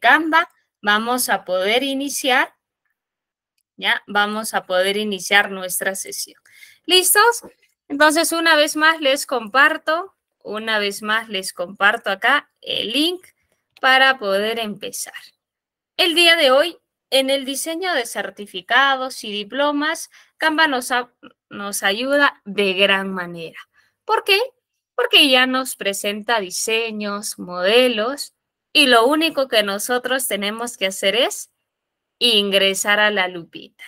Canva, vamos a poder iniciar, ya, vamos a poder iniciar nuestra sesión. ¿Listos? Entonces, una vez más les comparto, una vez más les comparto acá el link para poder empezar. El día de hoy, en el diseño de certificados y diplomas, Canva nos, nos ayuda de gran manera. ¿Por qué? Porque ya nos presenta diseños, modelos, y lo único que nosotros tenemos que hacer es ingresar a la lupita.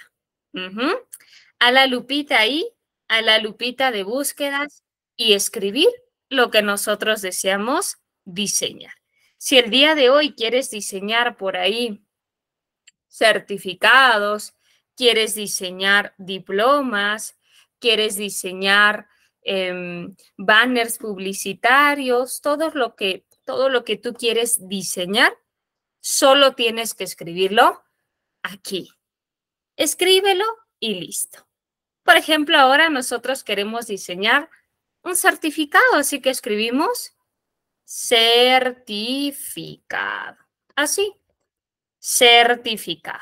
A la lupita ahí, a la lupita de búsquedas y escribir lo que nosotros deseamos diseñar. Si el día de hoy quieres diseñar por ahí certificados, quieres diseñar diplomas, quieres diseñar em, banners publicitarios, todo lo que todo lo que tú quieres diseñar, solo tienes que escribirlo aquí. Escríbelo y listo. Por ejemplo, ahora nosotros queremos diseñar un certificado, así que escribimos certificado. Así, certificado.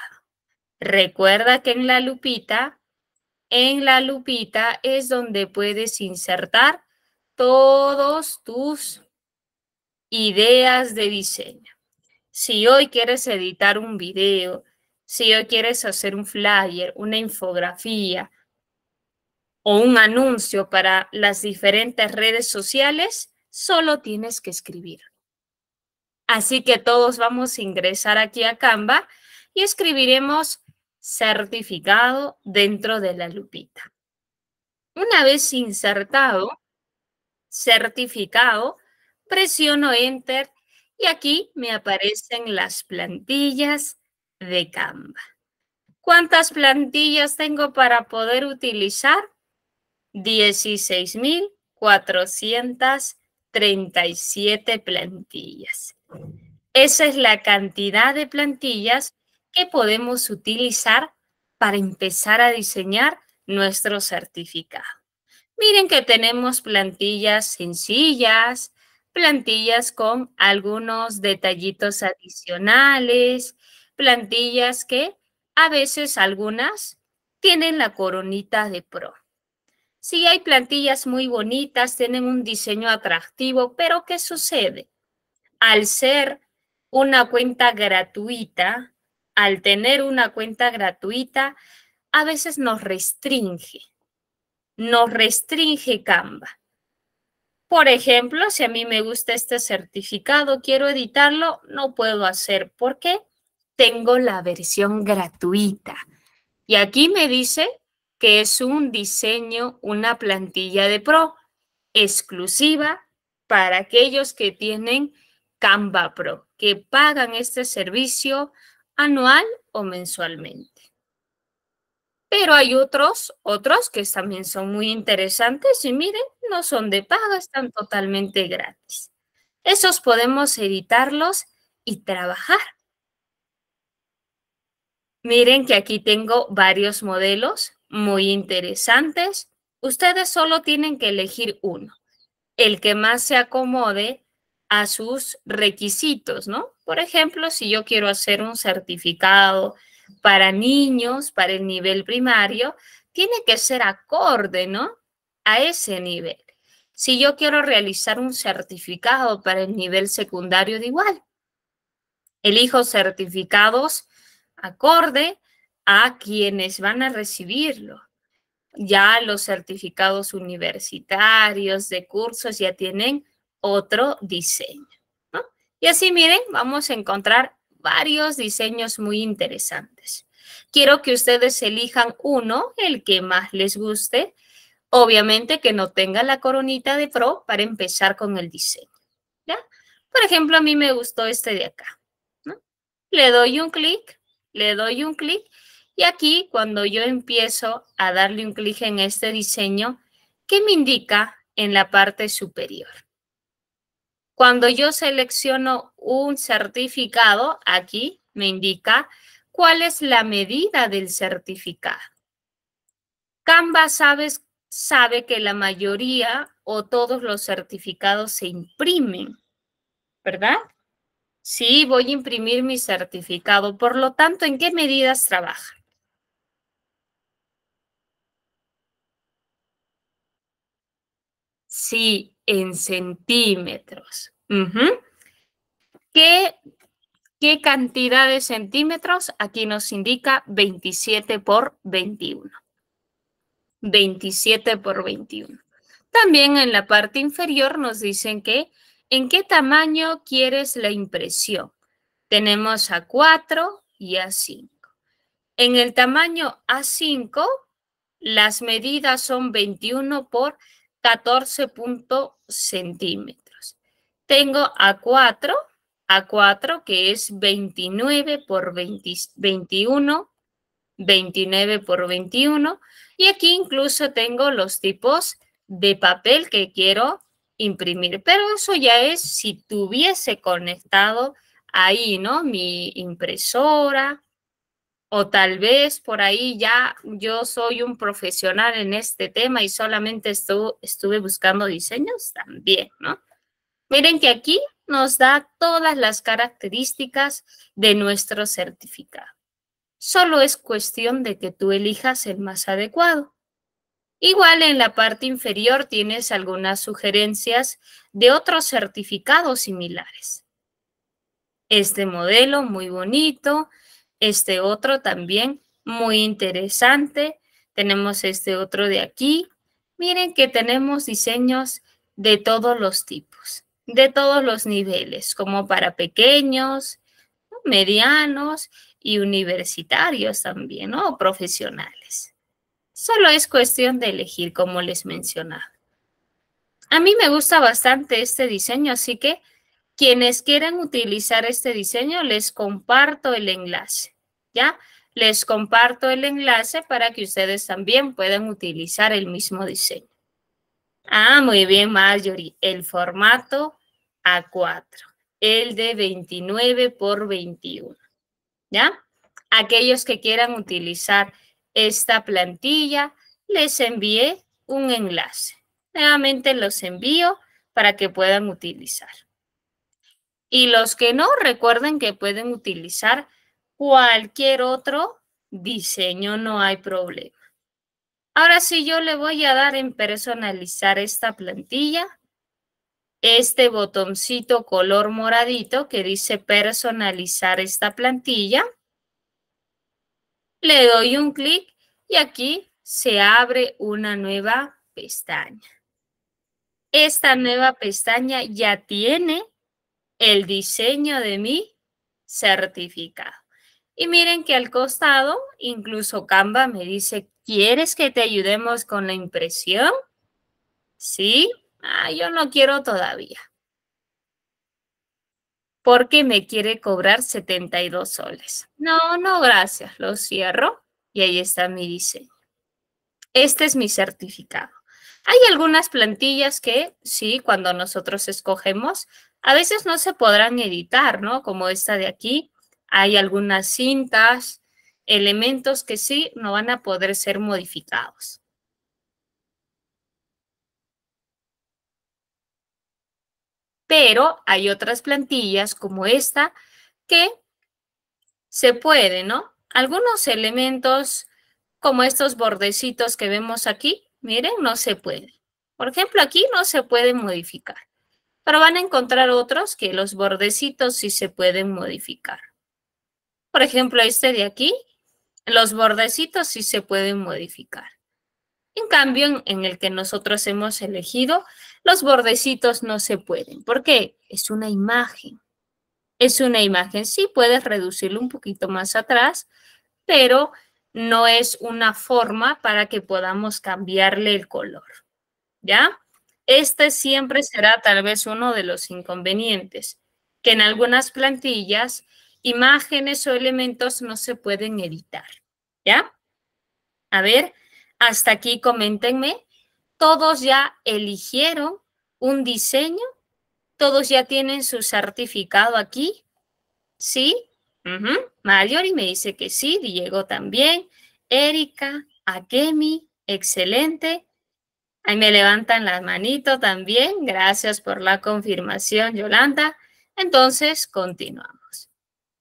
Recuerda que en la lupita, en la lupita es donde puedes insertar todos tus Ideas de diseño. Si hoy quieres editar un video, si hoy quieres hacer un flyer, una infografía o un anuncio para las diferentes redes sociales, solo tienes que escribir. Así que todos vamos a ingresar aquí a Canva y escribiremos certificado dentro de la lupita. Una vez insertado, certificado, presiono Enter y aquí me aparecen las plantillas de Canva. ¿Cuántas plantillas tengo para poder utilizar? 16.437 plantillas. Esa es la cantidad de plantillas que podemos utilizar para empezar a diseñar nuestro certificado. Miren que tenemos plantillas sencillas, plantillas con algunos detallitos adicionales, plantillas que a veces algunas tienen la coronita de pro. Sí, hay plantillas muy bonitas, tienen un diseño atractivo, pero ¿qué sucede? Al ser una cuenta gratuita, al tener una cuenta gratuita, a veces nos restringe, nos restringe Canva. Por ejemplo, si a mí me gusta este certificado, quiero editarlo, no puedo hacer. porque Tengo la versión gratuita. Y aquí me dice que es un diseño, una plantilla de Pro exclusiva para aquellos que tienen Canva Pro, que pagan este servicio anual o mensualmente. Pero hay otros, otros que también son muy interesantes y miren, no son de pago, están totalmente gratis. Esos podemos editarlos y trabajar. Miren que aquí tengo varios modelos muy interesantes. Ustedes solo tienen que elegir uno, el que más se acomode a sus requisitos, ¿no? Por ejemplo, si yo quiero hacer un certificado, para niños, para el nivel primario, tiene que ser acorde, ¿no? A ese nivel. Si yo quiero realizar un certificado para el nivel secundario, de igual. Elijo certificados acorde a quienes van a recibirlo. Ya los certificados universitarios de cursos ya tienen otro diseño. Y así, miren, vamos a encontrar varios diseños muy interesantes. Quiero que ustedes elijan uno, el que más les guste. Obviamente que no tenga la coronita de pro para empezar con el diseño. ¿ya? Por ejemplo, a mí me gustó este de acá. Le doy un clic, le doy un clic. Y aquí, cuando yo empiezo a darle un clic en este diseño, ¿qué me indica en la parte superior? Cuando yo selecciono un certificado, aquí me indica cuál es la medida del certificado. Canva sabes, sabe que la mayoría o todos los certificados se imprimen, ¿verdad? Sí, voy a imprimir mi certificado. Por lo tanto, ¿en qué medidas trabaja? Sí, en centímetros. ¿Qué, ¿Qué cantidad de centímetros? Aquí nos indica 27 por 21. 27 por 21. También en la parte inferior nos dicen que en qué tamaño quieres la impresión. Tenemos a 4 y a 5. En el tamaño A5, las medidas son 21 por 14 centímetros. Tengo a 4 a 4, que es 29 por 21, 29 por 21. Y aquí incluso tengo los tipos de papel que quiero imprimir. Pero eso ya es si tuviese conectado ahí, ¿no? Mi impresora. O tal vez por ahí ya yo soy un profesional en este tema y solamente estuve, estuve buscando diseños también, ¿no? Miren que aquí nos da todas las características de nuestro certificado. Solo es cuestión de que tú elijas el más adecuado. Igual en la parte inferior tienes algunas sugerencias de otros certificados similares. Este modelo muy bonito, este otro también muy interesante, tenemos este otro de aquí. Miren que tenemos diseños de todos los tipos de todos los niveles, como para pequeños, medianos y universitarios también, ¿no? O profesionales. Solo es cuestión de elegir, como les mencionaba. A mí me gusta bastante este diseño, así que quienes quieran utilizar este diseño, les comparto el enlace, ¿ya? Les comparto el enlace para que ustedes también puedan utilizar el mismo diseño. Ah, muy bien, Marjorie. El formato a 4. El de 29 por 21. ¿Ya? Aquellos que quieran utilizar esta plantilla, les envié un enlace. Nuevamente los envío para que puedan utilizar. Y los que no, recuerden que pueden utilizar cualquier otro diseño, no hay problema. Ahora sí, yo le voy a dar en personalizar esta plantilla este botoncito color moradito que dice personalizar esta plantilla. Le doy un clic y aquí se abre una nueva pestaña. Esta nueva pestaña ya tiene el diseño de mi certificado. Y miren que al costado, incluso Canva me dice, ¿quieres que te ayudemos con la impresión? Sí, Ah, yo no quiero todavía. Porque me quiere cobrar 72 soles. No, no, gracias. Lo cierro y ahí está mi diseño. Este es mi certificado. Hay algunas plantillas que, sí, cuando nosotros escogemos, a veces no se podrán editar, ¿no? Como esta de aquí. Hay algunas cintas, elementos que sí no van a poder ser modificados. pero hay otras plantillas como esta que se puede, ¿no? Algunos elementos como estos bordecitos que vemos aquí, miren, no se puede. Por ejemplo, aquí no se puede modificar, pero van a encontrar otros que los bordecitos sí se pueden modificar. Por ejemplo, este de aquí, los bordecitos sí se pueden modificar. En cambio, en el que nosotros hemos elegido, los bordecitos no se pueden. ¿Por qué? Es una imagen. Es una imagen. Sí, puedes reducirlo un poquito más atrás, pero no es una forma para que podamos cambiarle el color. ¿Ya? Este siempre será tal vez uno de los inconvenientes, que en algunas plantillas imágenes o elementos no se pueden editar. ¿Ya? A ver, hasta aquí coméntenme todos ya eligieron un diseño, todos ya tienen su certificado aquí, ¿sí? Uh me dice que sí, Diego también, Erika, Akemi, excelente. Ahí me levantan las manitos también, gracias por la confirmación, Yolanda. Entonces, continuamos.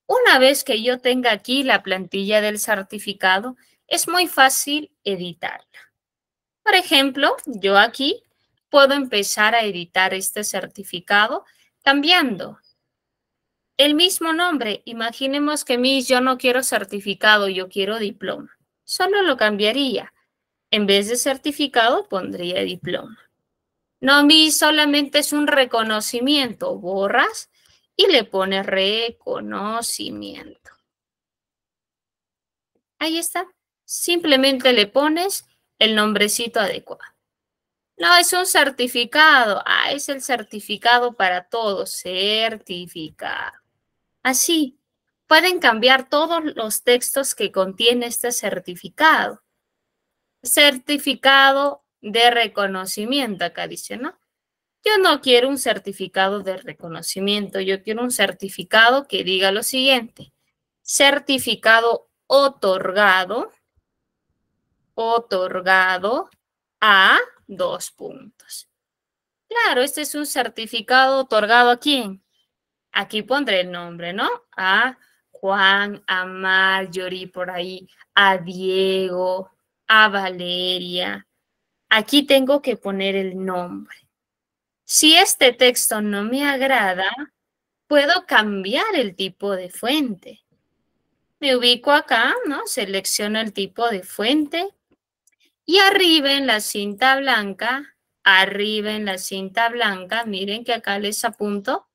Una vez que yo tenga aquí la plantilla del certificado, es muy fácil editarla por ejemplo, yo aquí puedo empezar a editar este certificado cambiando el mismo nombre. Imaginemos que mis yo no quiero certificado, yo quiero diploma. Solo lo cambiaría. En vez de certificado pondría diploma. No, mi solamente es un reconocimiento. Borras y le pones reconocimiento. Ahí está. Simplemente le pones el nombrecito adecuado. No, es un certificado. Ah, es el certificado para todos. Certificado. Así, pueden cambiar todos los textos que contiene este certificado. Certificado de reconocimiento, acá dice, ¿no? Yo no quiero un certificado de reconocimiento, yo quiero un certificado que diga lo siguiente. Certificado otorgado otorgado a dos puntos. Claro, este es un certificado otorgado a quién? Aquí pondré el nombre, ¿no? A Juan, a Marjorie, por ahí, a Diego, a Valeria. Aquí tengo que poner el nombre. Si este texto no me agrada, puedo cambiar el tipo de fuente. Me ubico acá, ¿no? Selecciono el tipo de fuente y arriba en la cinta blanca, arriba en la cinta blanca, miren que acá les apunto,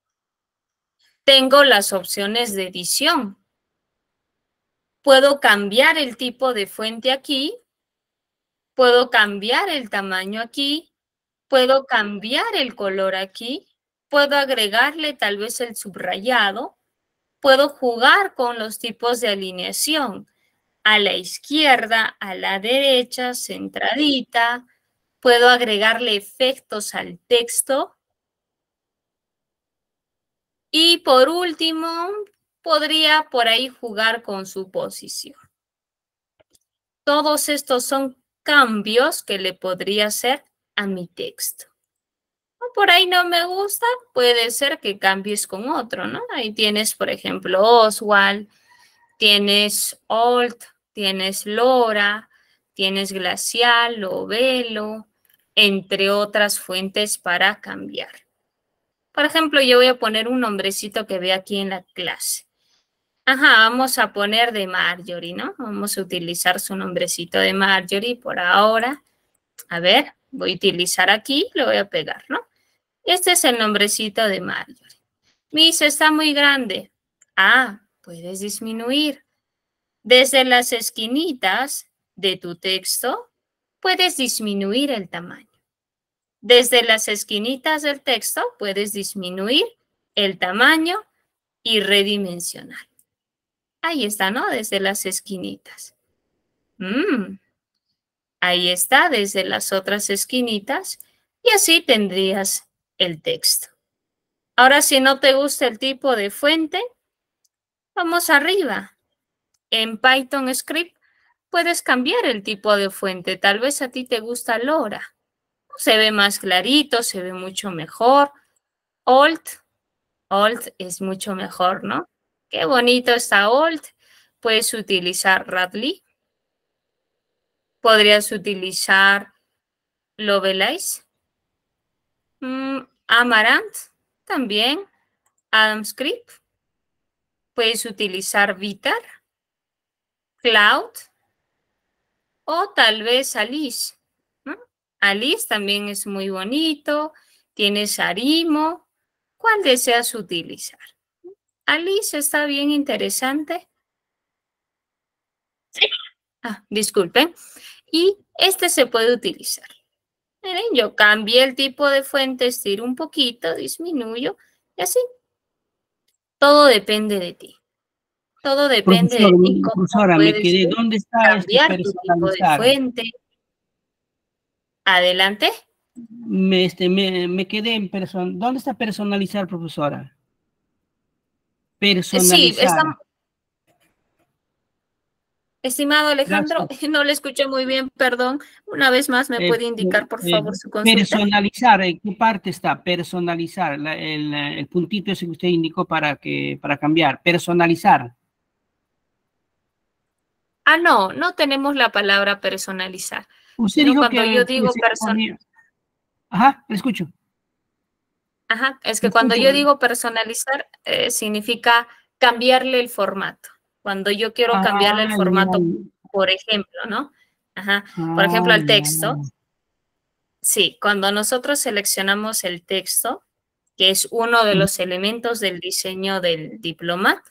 tengo las opciones de edición. Puedo cambiar el tipo de fuente aquí, puedo cambiar el tamaño aquí, puedo cambiar el color aquí, puedo agregarle tal vez el subrayado, puedo jugar con los tipos de alineación a la izquierda, a la derecha, centradita. Puedo agregarle efectos al texto. Y por último, podría por ahí jugar con su posición. Todos estos son cambios que le podría hacer a mi texto. Por ahí no me gusta, puede ser que cambies con otro, ¿no? Ahí tienes, por ejemplo, Oswald, tienes Alt tienes lora, tienes glacial o velo, entre otras fuentes para cambiar. Por ejemplo, yo voy a poner un nombrecito que ve aquí en la clase. Ajá, vamos a poner de Marjorie, ¿no? Vamos a utilizar su nombrecito de Marjorie por ahora. A ver, voy a utilizar aquí, lo voy a pegar, ¿no? Este es el nombrecito de Marjorie. Misa, está muy grande. Ah, puedes disminuir. Desde las esquinitas de tu texto puedes disminuir el tamaño. Desde las esquinitas del texto puedes disminuir el tamaño y redimensionar. Ahí está, ¿no? Desde las esquinitas. Mm. Ahí está, desde las otras esquinitas. Y así tendrías el texto. Ahora, si no te gusta el tipo de fuente, vamos arriba. En Python Script puedes cambiar el tipo de fuente. Tal vez a ti te gusta Lora. Se ve más clarito, se ve mucho mejor. Alt, Alt es mucho mejor, ¿no? Qué bonito está Alt. Puedes utilizar Radley. Podrías utilizar Lovelace. Mm, Amaranth, también también. Script. Puedes utilizar Vitar. Cloud o tal vez Alice. Alice también es muy bonito, tienes Arimo. ¿Cuál deseas utilizar? Alice está bien interesante. Sí. Ah, disculpen. Y este se puede utilizar. Miren, yo cambié el tipo de fuente, estiro un poquito, disminuyo y así. Todo depende de ti. Todo depende de profesora, ¿Dónde está este cambiar tipo de fuente. Adelante. Este, me, me, quedé en persona. ¿Dónde está personalizar, profesora? Eh, personalizar. Sí, Estimado Alejandro, no le escuché muy bien, perdón. Una vez más, ¿me puede este, indicar, por eh, favor, su consulta? Personalizar, ¿en qué parte está? Personalizar, el, el, puntito ese que usted indicó para, que, para cambiar. Personalizar. Ah, no, no tenemos la palabra personalizar. cuando yo digo personalizar. Ajá, escucho. Ajá, es que cuando yo digo personalizar eh, significa cambiarle el formato. Cuando yo quiero cambiarle el ah, formato, por ejemplo, ¿no? Ajá, por ejemplo, al ah, texto. Sí, cuando nosotros seleccionamos el texto, que es uno de los elementos del diseño del diploma,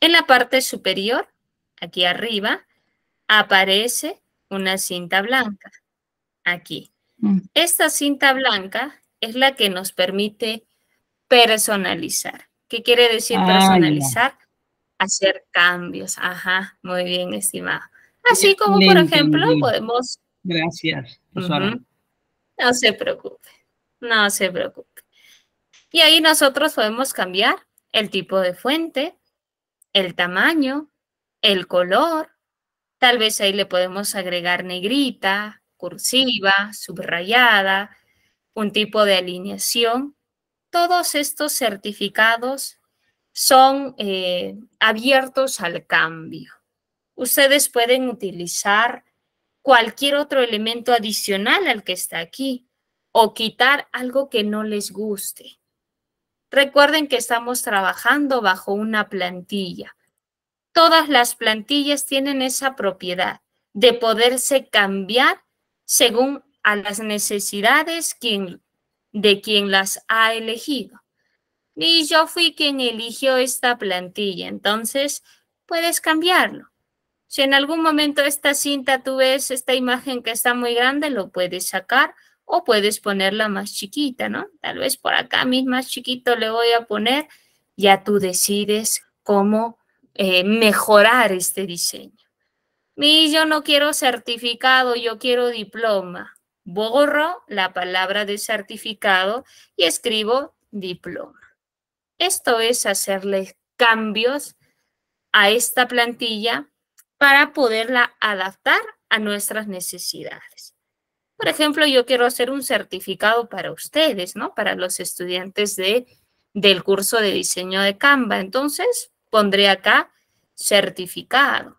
en la parte superior aquí arriba, aparece una cinta blanca, aquí. Mm. Esta cinta blanca es la que nos permite personalizar. ¿Qué quiere decir ah, personalizar? Hacer cambios. Ajá, muy bien, estimado. Así como, por ejemplo, podemos... Gracias. No se preocupe, no se preocupe. Y ahí nosotros podemos cambiar el tipo de fuente, el tamaño, el color. Tal vez ahí le podemos agregar negrita, cursiva, subrayada, un tipo de alineación. Todos estos certificados son eh, abiertos al cambio. Ustedes pueden utilizar cualquier otro elemento adicional al que está aquí o quitar algo que no les guste. Recuerden que estamos trabajando bajo una plantilla todas las plantillas tienen esa propiedad de poderse cambiar según a las necesidades de quien las ha elegido. Y yo fui quien eligió esta plantilla, entonces puedes cambiarlo. Si en algún momento esta cinta tú ves esta imagen que está muy grande, lo puedes sacar o puedes ponerla más chiquita, ¿no? Tal vez por acá mi más chiquito le voy a poner, ya tú decides cómo eh, mejorar este diseño. Y yo no quiero certificado, yo quiero diploma. Borro la palabra de certificado y escribo diploma. Esto es hacerle cambios a esta plantilla para poderla adaptar a nuestras necesidades. Por ejemplo, yo quiero hacer un certificado para ustedes, ¿no? Para los estudiantes de, del curso de diseño de Canva. Entonces, pondré acá certificado.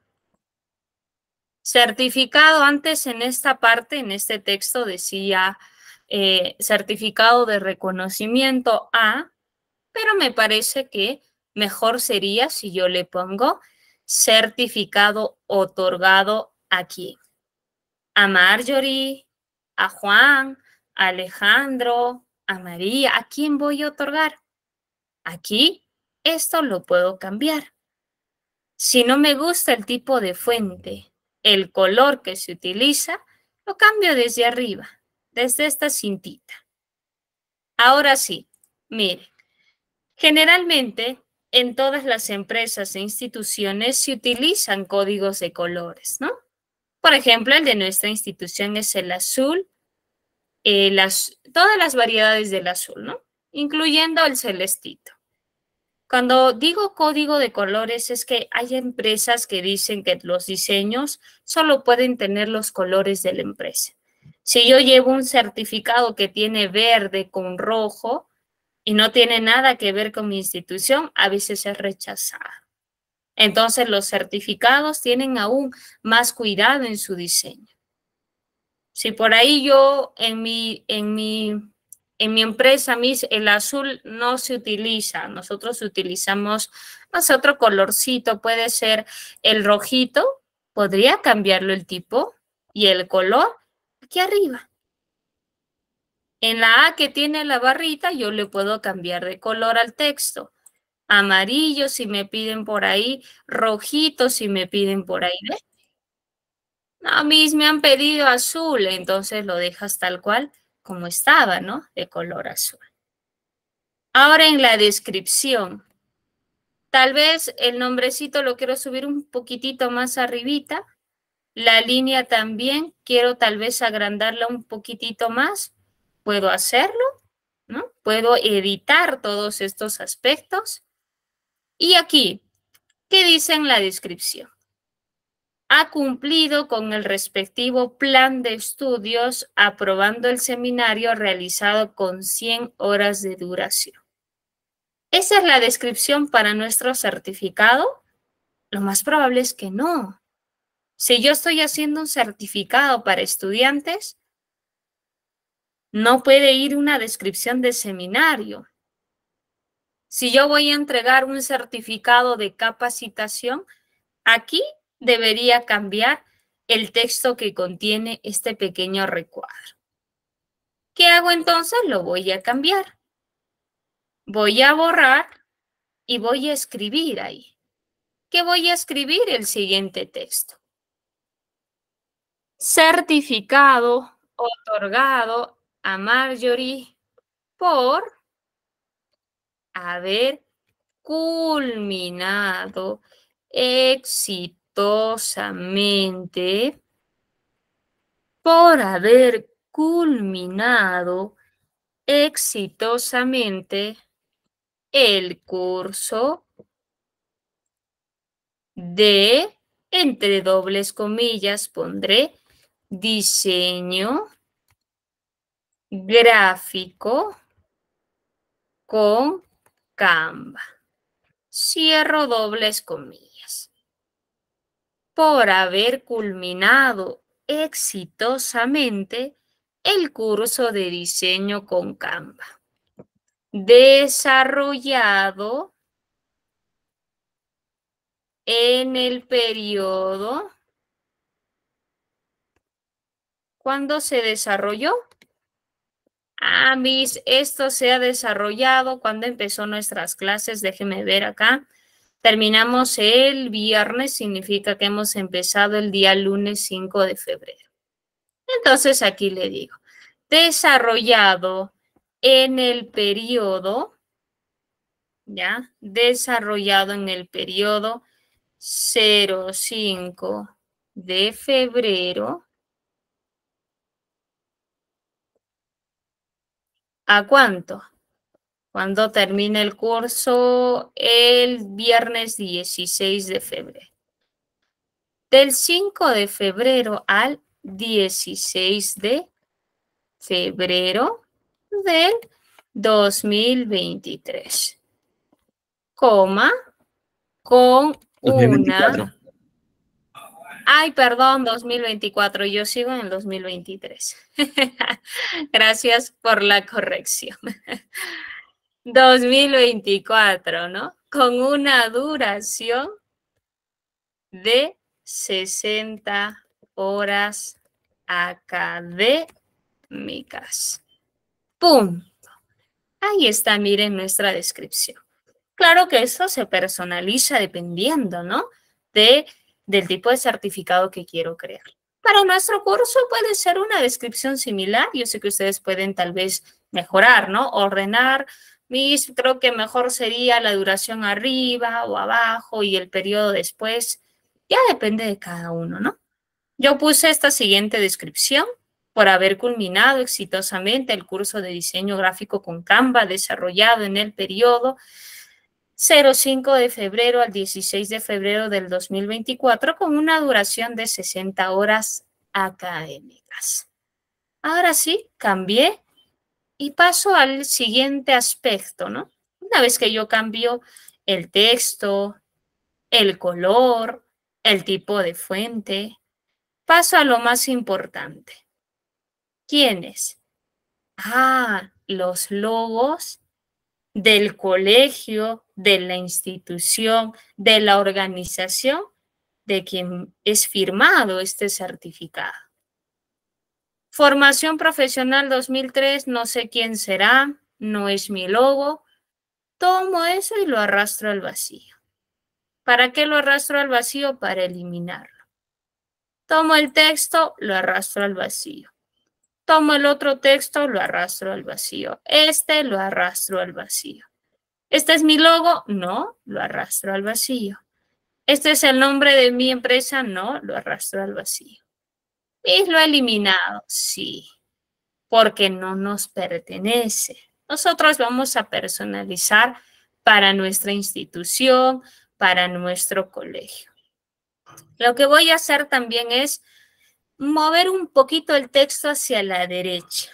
Certificado antes en esta parte, en este texto decía eh, certificado de reconocimiento A, pero me parece que mejor sería si yo le pongo certificado otorgado aquí. A Marjorie, a Juan, a Alejandro, a María, ¿a quién voy a otorgar? Aquí esto lo puedo cambiar. Si no me gusta el tipo de fuente, el color que se utiliza, lo cambio desde arriba, desde esta cintita. Ahora sí, miren, generalmente en todas las empresas e instituciones se utilizan códigos de colores, ¿no? Por ejemplo, el de nuestra institución es el azul, las, todas las variedades del azul, ¿no? Incluyendo el celestito. Cuando digo código de colores es que hay empresas que dicen que los diseños solo pueden tener los colores de la empresa. Si yo llevo un certificado que tiene verde con rojo y no tiene nada que ver con mi institución, a veces es rechazada. Entonces los certificados tienen aún más cuidado en su diseño. Si por ahí yo en mi, en mi en mi empresa, mis, el azul no se utiliza. Nosotros utilizamos, más otro colorcito, puede ser el rojito, podría cambiarlo el tipo y el color aquí arriba. En la A que tiene la barrita, yo le puedo cambiar de color al texto. Amarillo si me piden por ahí, rojito si me piden por ahí. No, mis me han pedido azul, entonces lo dejas tal cual como estaba, ¿no? De color azul. Ahora en la descripción, tal vez el nombrecito lo quiero subir un poquitito más arribita, la línea también quiero tal vez agrandarla un poquitito más, puedo hacerlo, ¿no? Puedo editar todos estos aspectos. Y aquí, ¿qué dice en la descripción? ha cumplido con el respectivo plan de estudios, aprobando el seminario realizado con 100 horas de duración. ¿Esa es la descripción para nuestro certificado? Lo más probable es que no. Si yo estoy haciendo un certificado para estudiantes, no puede ir una descripción de seminario. Si yo voy a entregar un certificado de capacitación, aquí debería cambiar el texto que contiene este pequeño recuadro. ¿Qué hago entonces? Lo voy a cambiar. Voy a borrar y voy a escribir ahí. ¿Qué voy a escribir? El siguiente texto. Certificado otorgado a Marjorie por haber culminado éxito por haber culminado exitosamente el curso de, entre dobles comillas pondré, diseño gráfico con Canva. Cierro dobles comillas por haber culminado exitosamente el curso de diseño con Canva, desarrollado en el periodo cuando se desarrolló. Ah, mis, esto se ha desarrollado cuando empezó nuestras clases. Déjenme ver acá. Terminamos el viernes, significa que hemos empezado el día lunes 5 de febrero. Entonces aquí le digo, desarrollado en el periodo, ¿ya? Desarrollado en el periodo 05 de febrero. ¿A cuánto? cuando termine el curso el viernes 16 de febrero. Del 5 de febrero al 16 de febrero del 2023, coma, con una... Ay, perdón, 2024, yo sigo en 2023. Gracias por la corrección. 2024, ¿no? Con una duración de 60 horas académicas. Punto. Ahí está, miren nuestra descripción. Claro que eso se personaliza dependiendo, ¿no? De, del tipo de certificado que quiero crear. Para nuestro curso puede ser una descripción similar. Yo sé que ustedes pueden tal vez mejorar, ¿no? Ordenar mis, creo que mejor sería la duración arriba o abajo y el periodo después. Ya depende de cada uno, ¿no? Yo puse esta siguiente descripción por haber culminado exitosamente el curso de diseño gráfico con Canva desarrollado en el periodo 05 de febrero al 16 de febrero del 2024 con una duración de 60 horas académicas. Ahora sí, cambié y paso al siguiente aspecto, ¿no? Una vez que yo cambio el texto, el color, el tipo de fuente, paso a lo más importante. ¿Quiénes? Ah, los logos del colegio, de la institución, de la organización de quien es firmado este certificado. Formación profesional 2003, no sé quién será, no es mi logo. Tomo eso y lo arrastro al vacío. ¿Para qué lo arrastro al vacío? Para eliminarlo. Tomo el texto, lo arrastro al vacío. Tomo el otro texto, lo arrastro al vacío. Este lo arrastro al vacío. ¿Este es mi logo? No, lo arrastro al vacío. ¿Este es el nombre de mi empresa? No, lo arrastro al vacío. Y lo ha eliminado, sí, porque no nos pertenece. Nosotros vamos a personalizar para nuestra institución, para nuestro colegio. Lo que voy a hacer también es mover un poquito el texto hacia la derecha.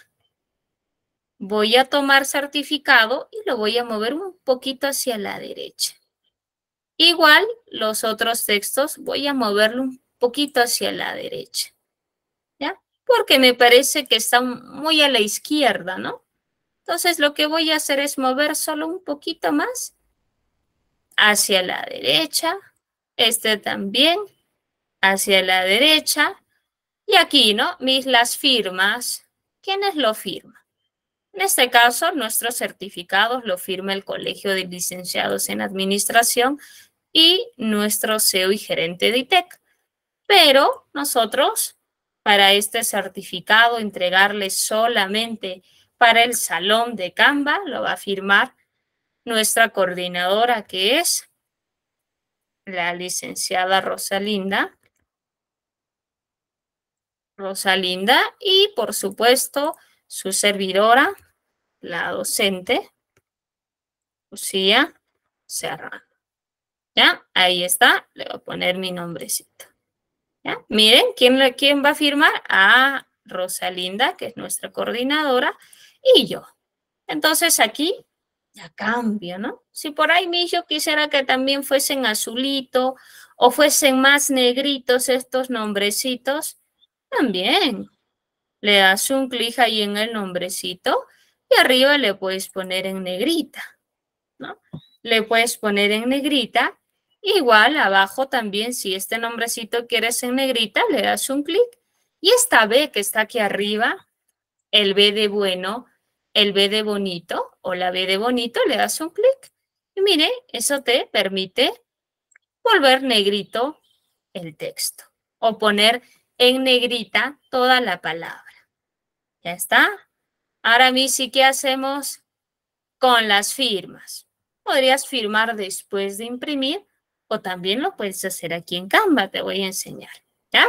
Voy a tomar certificado y lo voy a mover un poquito hacia la derecha. Igual los otros textos voy a moverlo un poquito hacia la derecha porque me parece que está muy a la izquierda, ¿no? Entonces lo que voy a hacer es mover solo un poquito más hacia la derecha, este también, hacia la derecha, y aquí, ¿no? Mis las firmas, ¿quiénes lo firman? En este caso, nuestros certificados lo firma el Colegio de Licenciados en Administración y nuestro CEO y gerente de ITEC. Pero nosotros para este certificado, entregarle solamente para el salón de Canva, lo va a firmar nuestra coordinadora que es la licenciada Rosalinda. Rosalinda y por supuesto su servidora, la docente, Lucía Serrano. Ya, ahí está, le voy a poner mi nombrecito. Miren, ¿quién, ¿quién va a firmar? A Rosalinda, que es nuestra coordinadora, y yo. Entonces aquí ya cambia, ¿no? Si por ahí yo quisiera que también fuesen azulito o fuesen más negritos estos nombrecitos, también le das un clic ahí en el nombrecito y arriba le puedes poner en negrita, ¿no? Le puedes poner en negrita Igual abajo también, si este nombrecito quieres en negrita, le das un clic. Y esta B que está aquí arriba, el B de bueno, el B de bonito o la B de bonito, le das un clic. Y mire, eso te permite volver negrito el texto o poner en negrita toda la palabra. ¿Ya está? Ahora, sí, ¿qué hacemos con las firmas? Podrías firmar después de imprimir o también lo puedes hacer aquí en Canva, te voy a enseñar, ¿ya?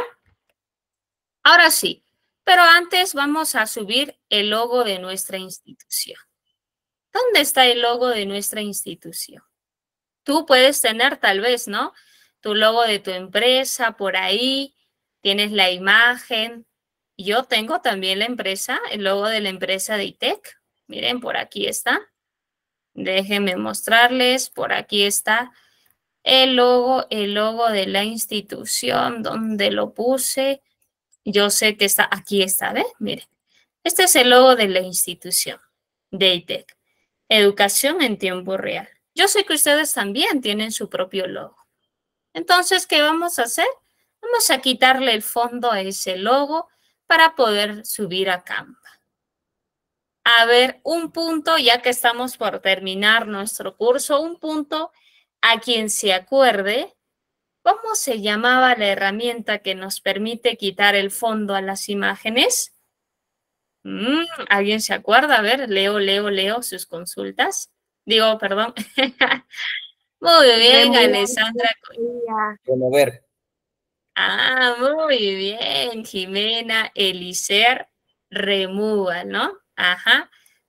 Ahora sí, pero antes vamos a subir el logo de nuestra institución. ¿Dónde está el logo de nuestra institución? Tú puedes tener tal vez, ¿no? Tu logo de tu empresa por ahí, tienes la imagen. Yo tengo también la empresa, el logo de la empresa de ITEC. Miren, por aquí está. Déjenme mostrarles, por aquí está el logo, el logo de la institución donde lo puse. Yo sé que está, aquí está, ¿ves? Miren, este es el logo de la institución de e Educación en tiempo real. Yo sé que ustedes también tienen su propio logo. Entonces, ¿qué vamos a hacer? Vamos a quitarle el fondo a ese logo para poder subir a Canva. A ver, un punto, ya que estamos por terminar nuestro curso, un punto a quien se acuerde, ¿cómo se llamaba la herramienta que nos permite quitar el fondo a las imágenes? Mm, ¿Alguien se acuerda? A ver, leo, leo, leo sus consultas. Digo, perdón. muy bien, Alessandra. ver. Ah, muy bien, Jimena Elicer Remúa, ¿no? Ajá.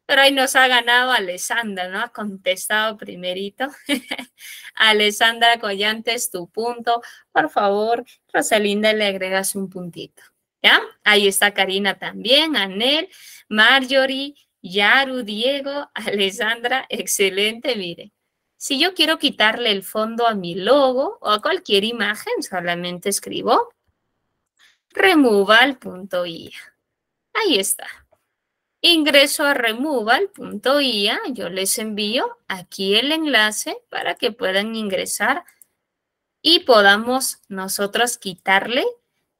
Pero ahí nos ha ganado Alessandra, ¿no? Ha contestado primerito. Alessandra Collantes, tu punto. Por favor, Rosalinda, le agregas un puntito. ¿Ya? Ahí está Karina también, Anel, Marjorie, Yaru, Diego, Alessandra. Excelente, mire. Si yo quiero quitarle el fondo a mi logo o a cualquier imagen, solamente escribo punto removal.ia. Ahí está ingreso a removal.ia, yo les envío aquí el enlace para que puedan ingresar y podamos nosotros quitarle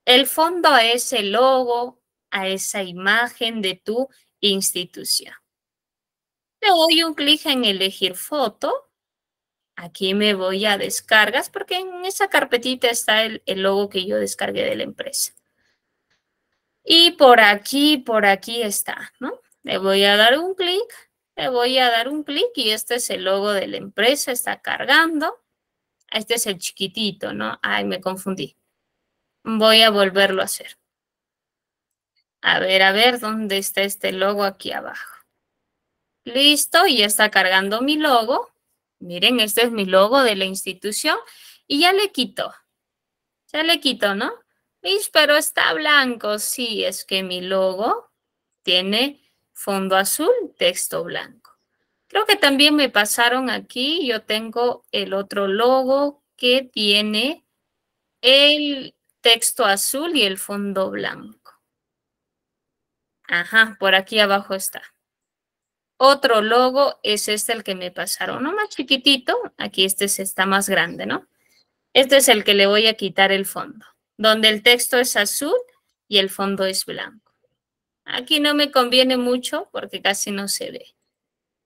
el fondo a ese logo, a esa imagen de tu institución. Le doy un clic en elegir foto. Aquí me voy a descargas porque en esa carpetita está el, el logo que yo descargué de la empresa. Y por aquí, por aquí está, ¿no? Le voy a dar un clic, le voy a dar un clic y este es el logo de la empresa, está cargando. Este es el chiquitito, ¿no? Ay, me confundí. Voy a volverlo a hacer. A ver, a ver, ¿dónde está este logo aquí abajo? Listo, ya está cargando mi logo. Miren, este es mi logo de la institución y ya le quito. Ya le quito, ¿no? pero está blanco. Sí, es que mi logo tiene fondo azul, texto blanco. Creo que también me pasaron aquí. Yo tengo el otro logo que tiene el texto azul y el fondo blanco. Ajá, por aquí abajo está. Otro logo es este el que me pasaron, no más chiquitito. Aquí este está más grande, ¿no? Este es el que le voy a quitar el fondo donde el texto es azul y el fondo es blanco. Aquí no me conviene mucho porque casi no se ve.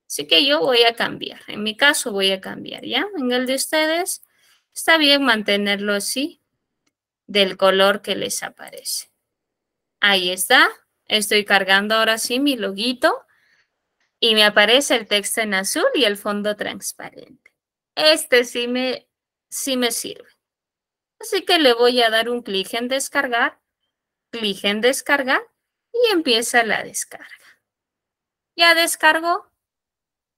Así que yo voy a cambiar. En mi caso voy a cambiar, ¿ya? En el de ustedes está bien mantenerlo así, del color que les aparece. Ahí está. Estoy cargando ahora sí mi loguito y me aparece el texto en azul y el fondo transparente. Este sí me, sí me sirve. Así que le voy a dar un clic en descargar, clic en descargar y empieza la descarga. Ya descargo.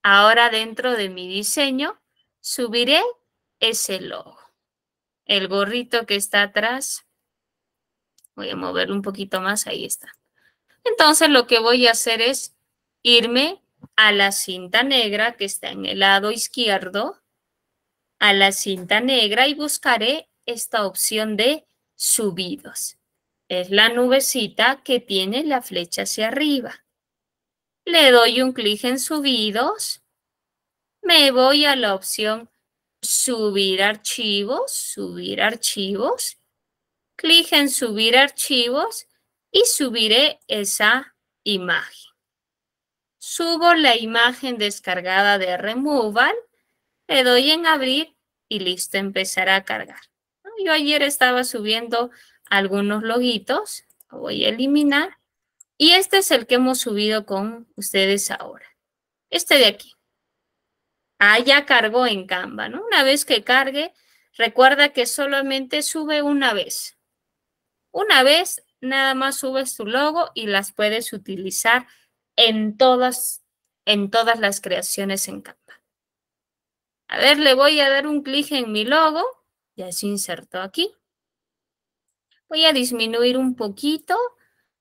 Ahora dentro de mi diseño subiré ese logo. El gorrito que está atrás. Voy a moverlo un poquito más, ahí está. Entonces lo que voy a hacer es irme a la cinta negra que está en el lado izquierdo, a la cinta negra y buscaré esta opción de subidos. Es la nubecita que tiene la flecha hacia arriba. Le doy un clic en subidos. Me voy a la opción subir archivos, subir archivos. Clic en subir archivos y subiré esa imagen. Subo la imagen descargada de Removal, le doy en abrir y listo, empezará a cargar yo ayer estaba subiendo algunos loguitos, lo voy a eliminar. Y este es el que hemos subido con ustedes ahora. Este de aquí. Ah, ya cargó en Canva, ¿no? Una vez que cargue, recuerda que solamente sube una vez. Una vez nada más subes tu logo y las puedes utilizar en todas, en todas las creaciones en Canva. A ver, le voy a dar un clic en mi logo. Ya se insertó aquí. Voy a disminuir un poquito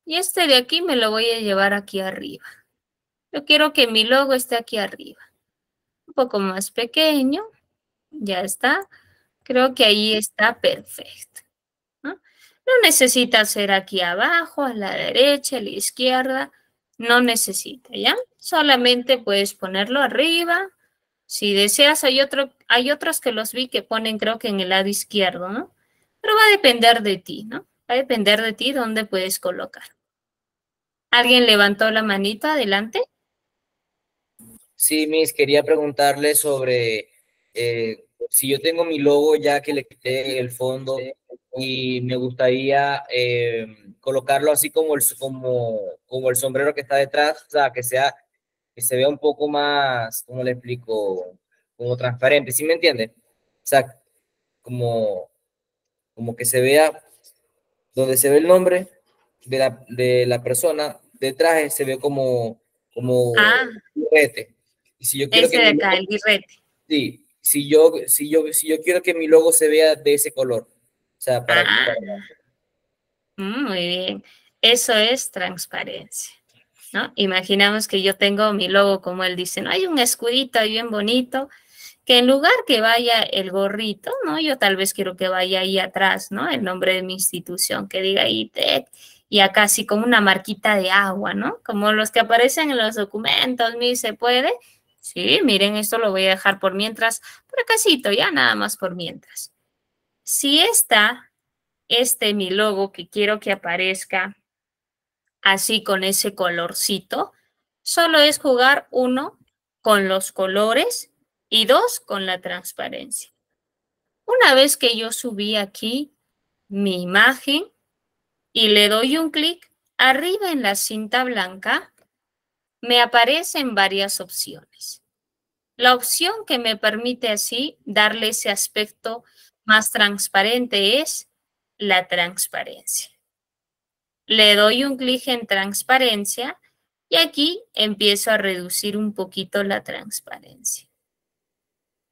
y este de aquí me lo voy a llevar aquí arriba. Yo quiero que mi logo esté aquí arriba. Un poco más pequeño. Ya está. Creo que ahí está perfecto. ¿no? necesita ser aquí abajo, a la derecha, a la izquierda. No necesita, ¿ya? Solamente puedes ponerlo arriba, si deseas, hay, otro, hay otros que los vi que ponen creo que en el lado izquierdo, ¿no? Pero va a depender de ti, ¿no? Va a depender de ti dónde puedes colocar. ¿Alguien levantó la manita? Adelante. Sí, Miss, quería preguntarle sobre eh, si yo tengo mi logo ya que le quité el fondo y me gustaría eh, colocarlo así como el, como, como el sombrero que está detrás, o sea, que sea que se vea un poco más, ¿cómo le explico? Como transparente, ¿sí me entiendes? O sea, como, como que se vea donde se ve el nombre de la, de la persona, detrás se ve como, como ah. Y si yo quiero que el Sí, si yo, si, yo, si yo quiero que mi logo se vea de ese color. O sea, para, ah. mm, Muy bien. Eso es transparencia. ¿no? Imaginamos que yo tengo mi logo, como él dice, ¿no? Hay un escudito ahí bien bonito, que en lugar que vaya el gorrito, ¿no? Yo tal vez quiero que vaya ahí atrás, ¿no? El nombre de mi institución, que diga ITEC, y acá así como una marquita de agua, ¿no? Como los que aparecen en los documentos, mi se puede. Sí, miren, esto lo voy a dejar por mientras, por acasito, ya nada más por mientras. Si está este mi logo que quiero que aparezca así con ese colorcito, solo es jugar uno con los colores y dos con la transparencia. Una vez que yo subí aquí mi imagen y le doy un clic, arriba en la cinta blanca me aparecen varias opciones. La opción que me permite así darle ese aspecto más transparente es la transparencia le doy un clic en transparencia y aquí empiezo a reducir un poquito la transparencia.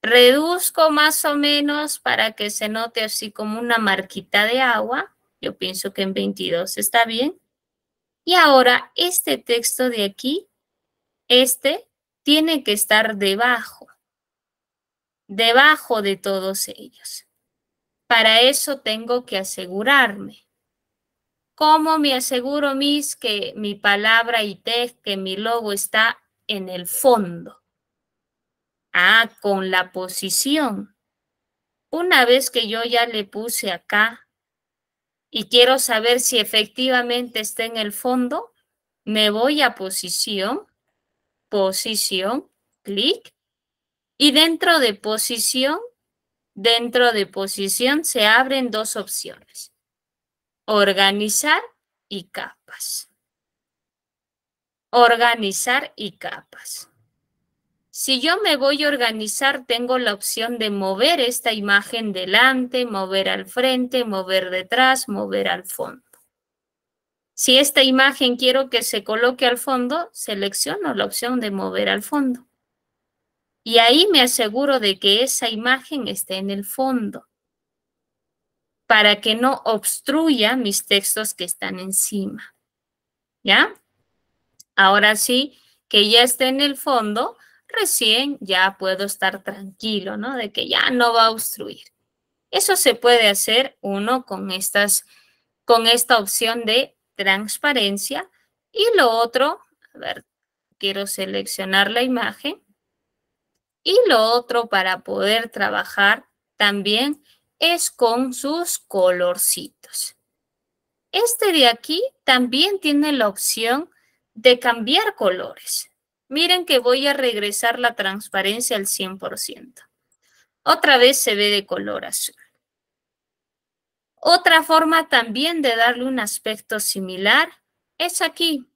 Reduzco más o menos para que se note así como una marquita de agua. Yo pienso que en 22 está bien. Y ahora este texto de aquí, este, tiene que estar debajo, debajo de todos ellos. Para eso tengo que asegurarme. ¿Cómo me aseguro, mis, que mi palabra y test, que mi logo está en el fondo? Ah, con la posición. Una vez que yo ya le puse acá y quiero saber si efectivamente está en el fondo, me voy a posición, posición, clic, y dentro de posición, dentro de posición se abren dos opciones Organizar y capas. Organizar y capas. Si yo me voy a organizar, tengo la opción de mover esta imagen delante, mover al frente, mover detrás, mover al fondo. Si esta imagen quiero que se coloque al fondo, selecciono la opción de mover al fondo. Y ahí me aseguro de que esa imagen esté en el fondo para que no obstruya mis textos que están encima. ¿Ya? Ahora sí, que ya esté en el fondo, recién ya puedo estar tranquilo, ¿no? De que ya no va a obstruir. Eso se puede hacer uno con, estas, con esta opción de transparencia. Y lo otro, a ver, quiero seleccionar la imagen. Y lo otro para poder trabajar también es con sus colorcitos. Este de aquí también tiene la opción de cambiar colores. Miren que voy a regresar la transparencia al 100%. Otra vez se ve de color azul. Otra forma también de darle un aspecto similar es aquí,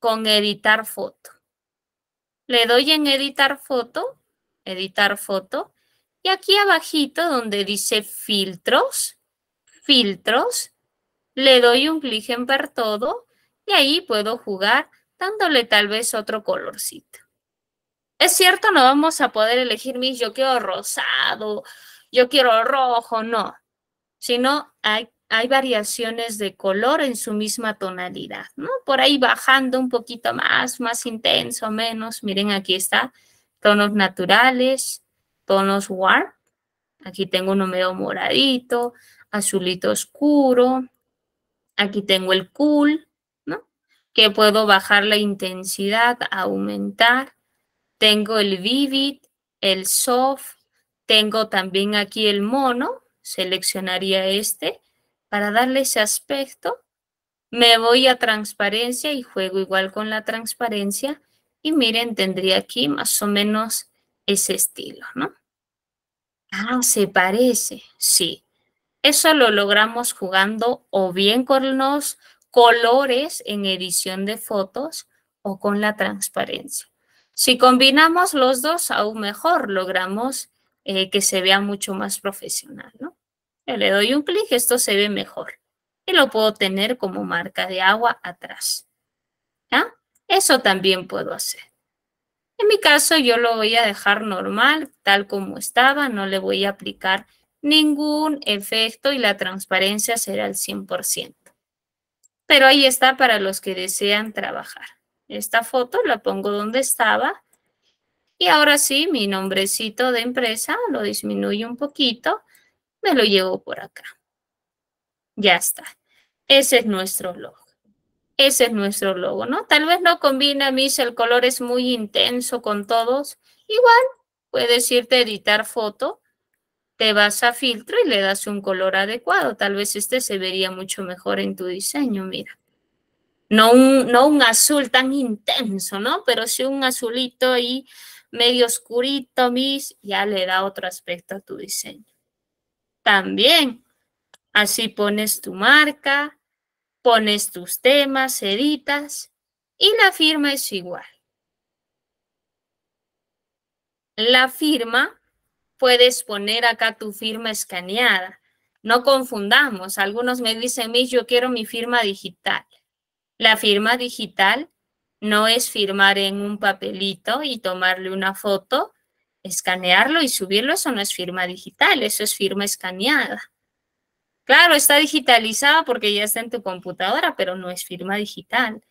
con editar foto. Le doy en editar foto, editar foto, y aquí abajito donde dice filtros, filtros, le doy un clic en ver todo y ahí puedo jugar dándole tal vez otro colorcito. Es cierto, no vamos a poder elegir mis yo quiero rosado, yo quiero rojo, no. Sino hay, hay variaciones de color en su misma tonalidad, ¿no? Por ahí bajando un poquito más, más intenso, menos. Miren, aquí está, tonos naturales, tonos warm. Aquí tengo un medio moradito, azulito oscuro. Aquí tengo el cool, ¿no? Que puedo bajar la intensidad, aumentar. Tengo el vivid, el soft. Tengo también aquí el mono. Seleccionaría este para darle ese aspecto. Me voy a transparencia y juego igual con la transparencia. Y miren, tendría aquí más o menos ese estilo, ¿no? Ah, se parece, sí. Eso lo logramos jugando o bien con los colores en edición de fotos o con la transparencia. Si combinamos los dos, aún mejor, logramos eh, que se vea mucho más profesional, ¿no? le doy un clic, esto se ve mejor. Y lo puedo tener como marca de agua atrás. Eso también puedo hacer. En mi caso yo lo voy a dejar normal, tal como estaba, no le voy a aplicar ningún efecto y la transparencia será al 100%. Pero ahí está para los que desean trabajar. Esta foto la pongo donde estaba y ahora sí mi nombrecito de empresa lo disminuyo un poquito, me lo llevo por acá. Ya está. Ese es nuestro logo. Ese es nuestro logo, ¿no? Tal vez no combina, Miss, el color es muy intenso con todos. Igual, puedes irte a editar foto, te vas a filtro y le das un color adecuado. Tal vez este se vería mucho mejor en tu diseño, mira. No un, no un azul tan intenso, ¿no? Pero sí un azulito y medio oscurito, Miss, ya le da otro aspecto a tu diseño. También, así pones tu marca, pones tus temas, editas y la firma es igual. La firma, puedes poner acá tu firma escaneada. No confundamos, algunos me dicen, Miss, yo quiero mi firma digital. La firma digital no es firmar en un papelito y tomarle una foto, escanearlo y subirlo, eso no es firma digital, eso es firma escaneada. Claro, está digitalizada porque ya está en tu computadora, pero no es firma digital.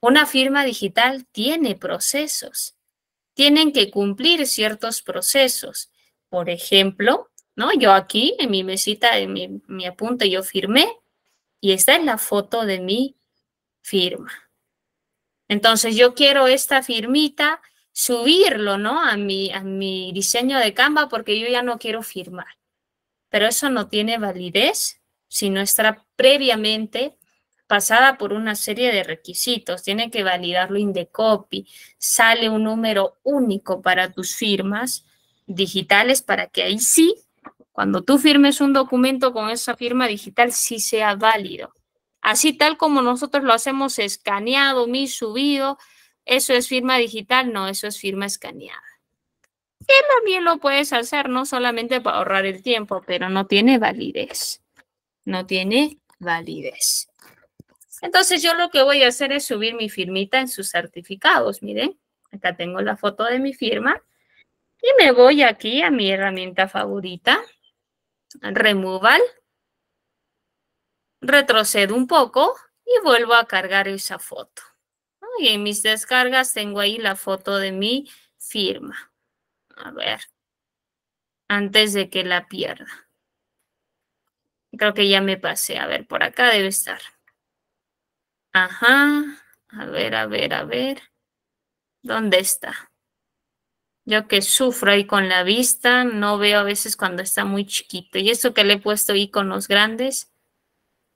Una firma digital tiene procesos. Tienen que cumplir ciertos procesos. Por ejemplo, ¿no? Yo aquí en mi mesita, en mi, mi apunte, yo firmé y esta es la foto de mi firma. Entonces yo quiero esta firmita subirlo, ¿no? A mi, a mi diseño de Canva porque yo ya no quiero firmar pero eso no tiene validez si no está previamente pasada por una serie de requisitos. Tiene que validarlo Indecopy, sale un número único para tus firmas digitales para que ahí sí, cuando tú firmes un documento con esa firma digital, sí sea válido. Así tal como nosotros lo hacemos escaneado, mi subido, eso es firma digital, no, eso es firma escaneada también lo puedes hacer, no solamente para ahorrar el tiempo, pero no tiene validez. No tiene validez. Entonces yo lo que voy a hacer es subir mi firmita en sus certificados. Miren, acá tengo la foto de mi firma. Y me voy aquí a mi herramienta favorita, Removal. Retrocedo un poco y vuelvo a cargar esa foto. Y en mis descargas tengo ahí la foto de mi firma. A ver. Antes de que la pierda. Creo que ya me pasé. A ver, por acá debe estar. Ajá. A ver, a ver, a ver. ¿Dónde está? Yo que sufro ahí con la vista, no veo a veces cuando está muy chiquito. Y eso que le he puesto ahí con los grandes.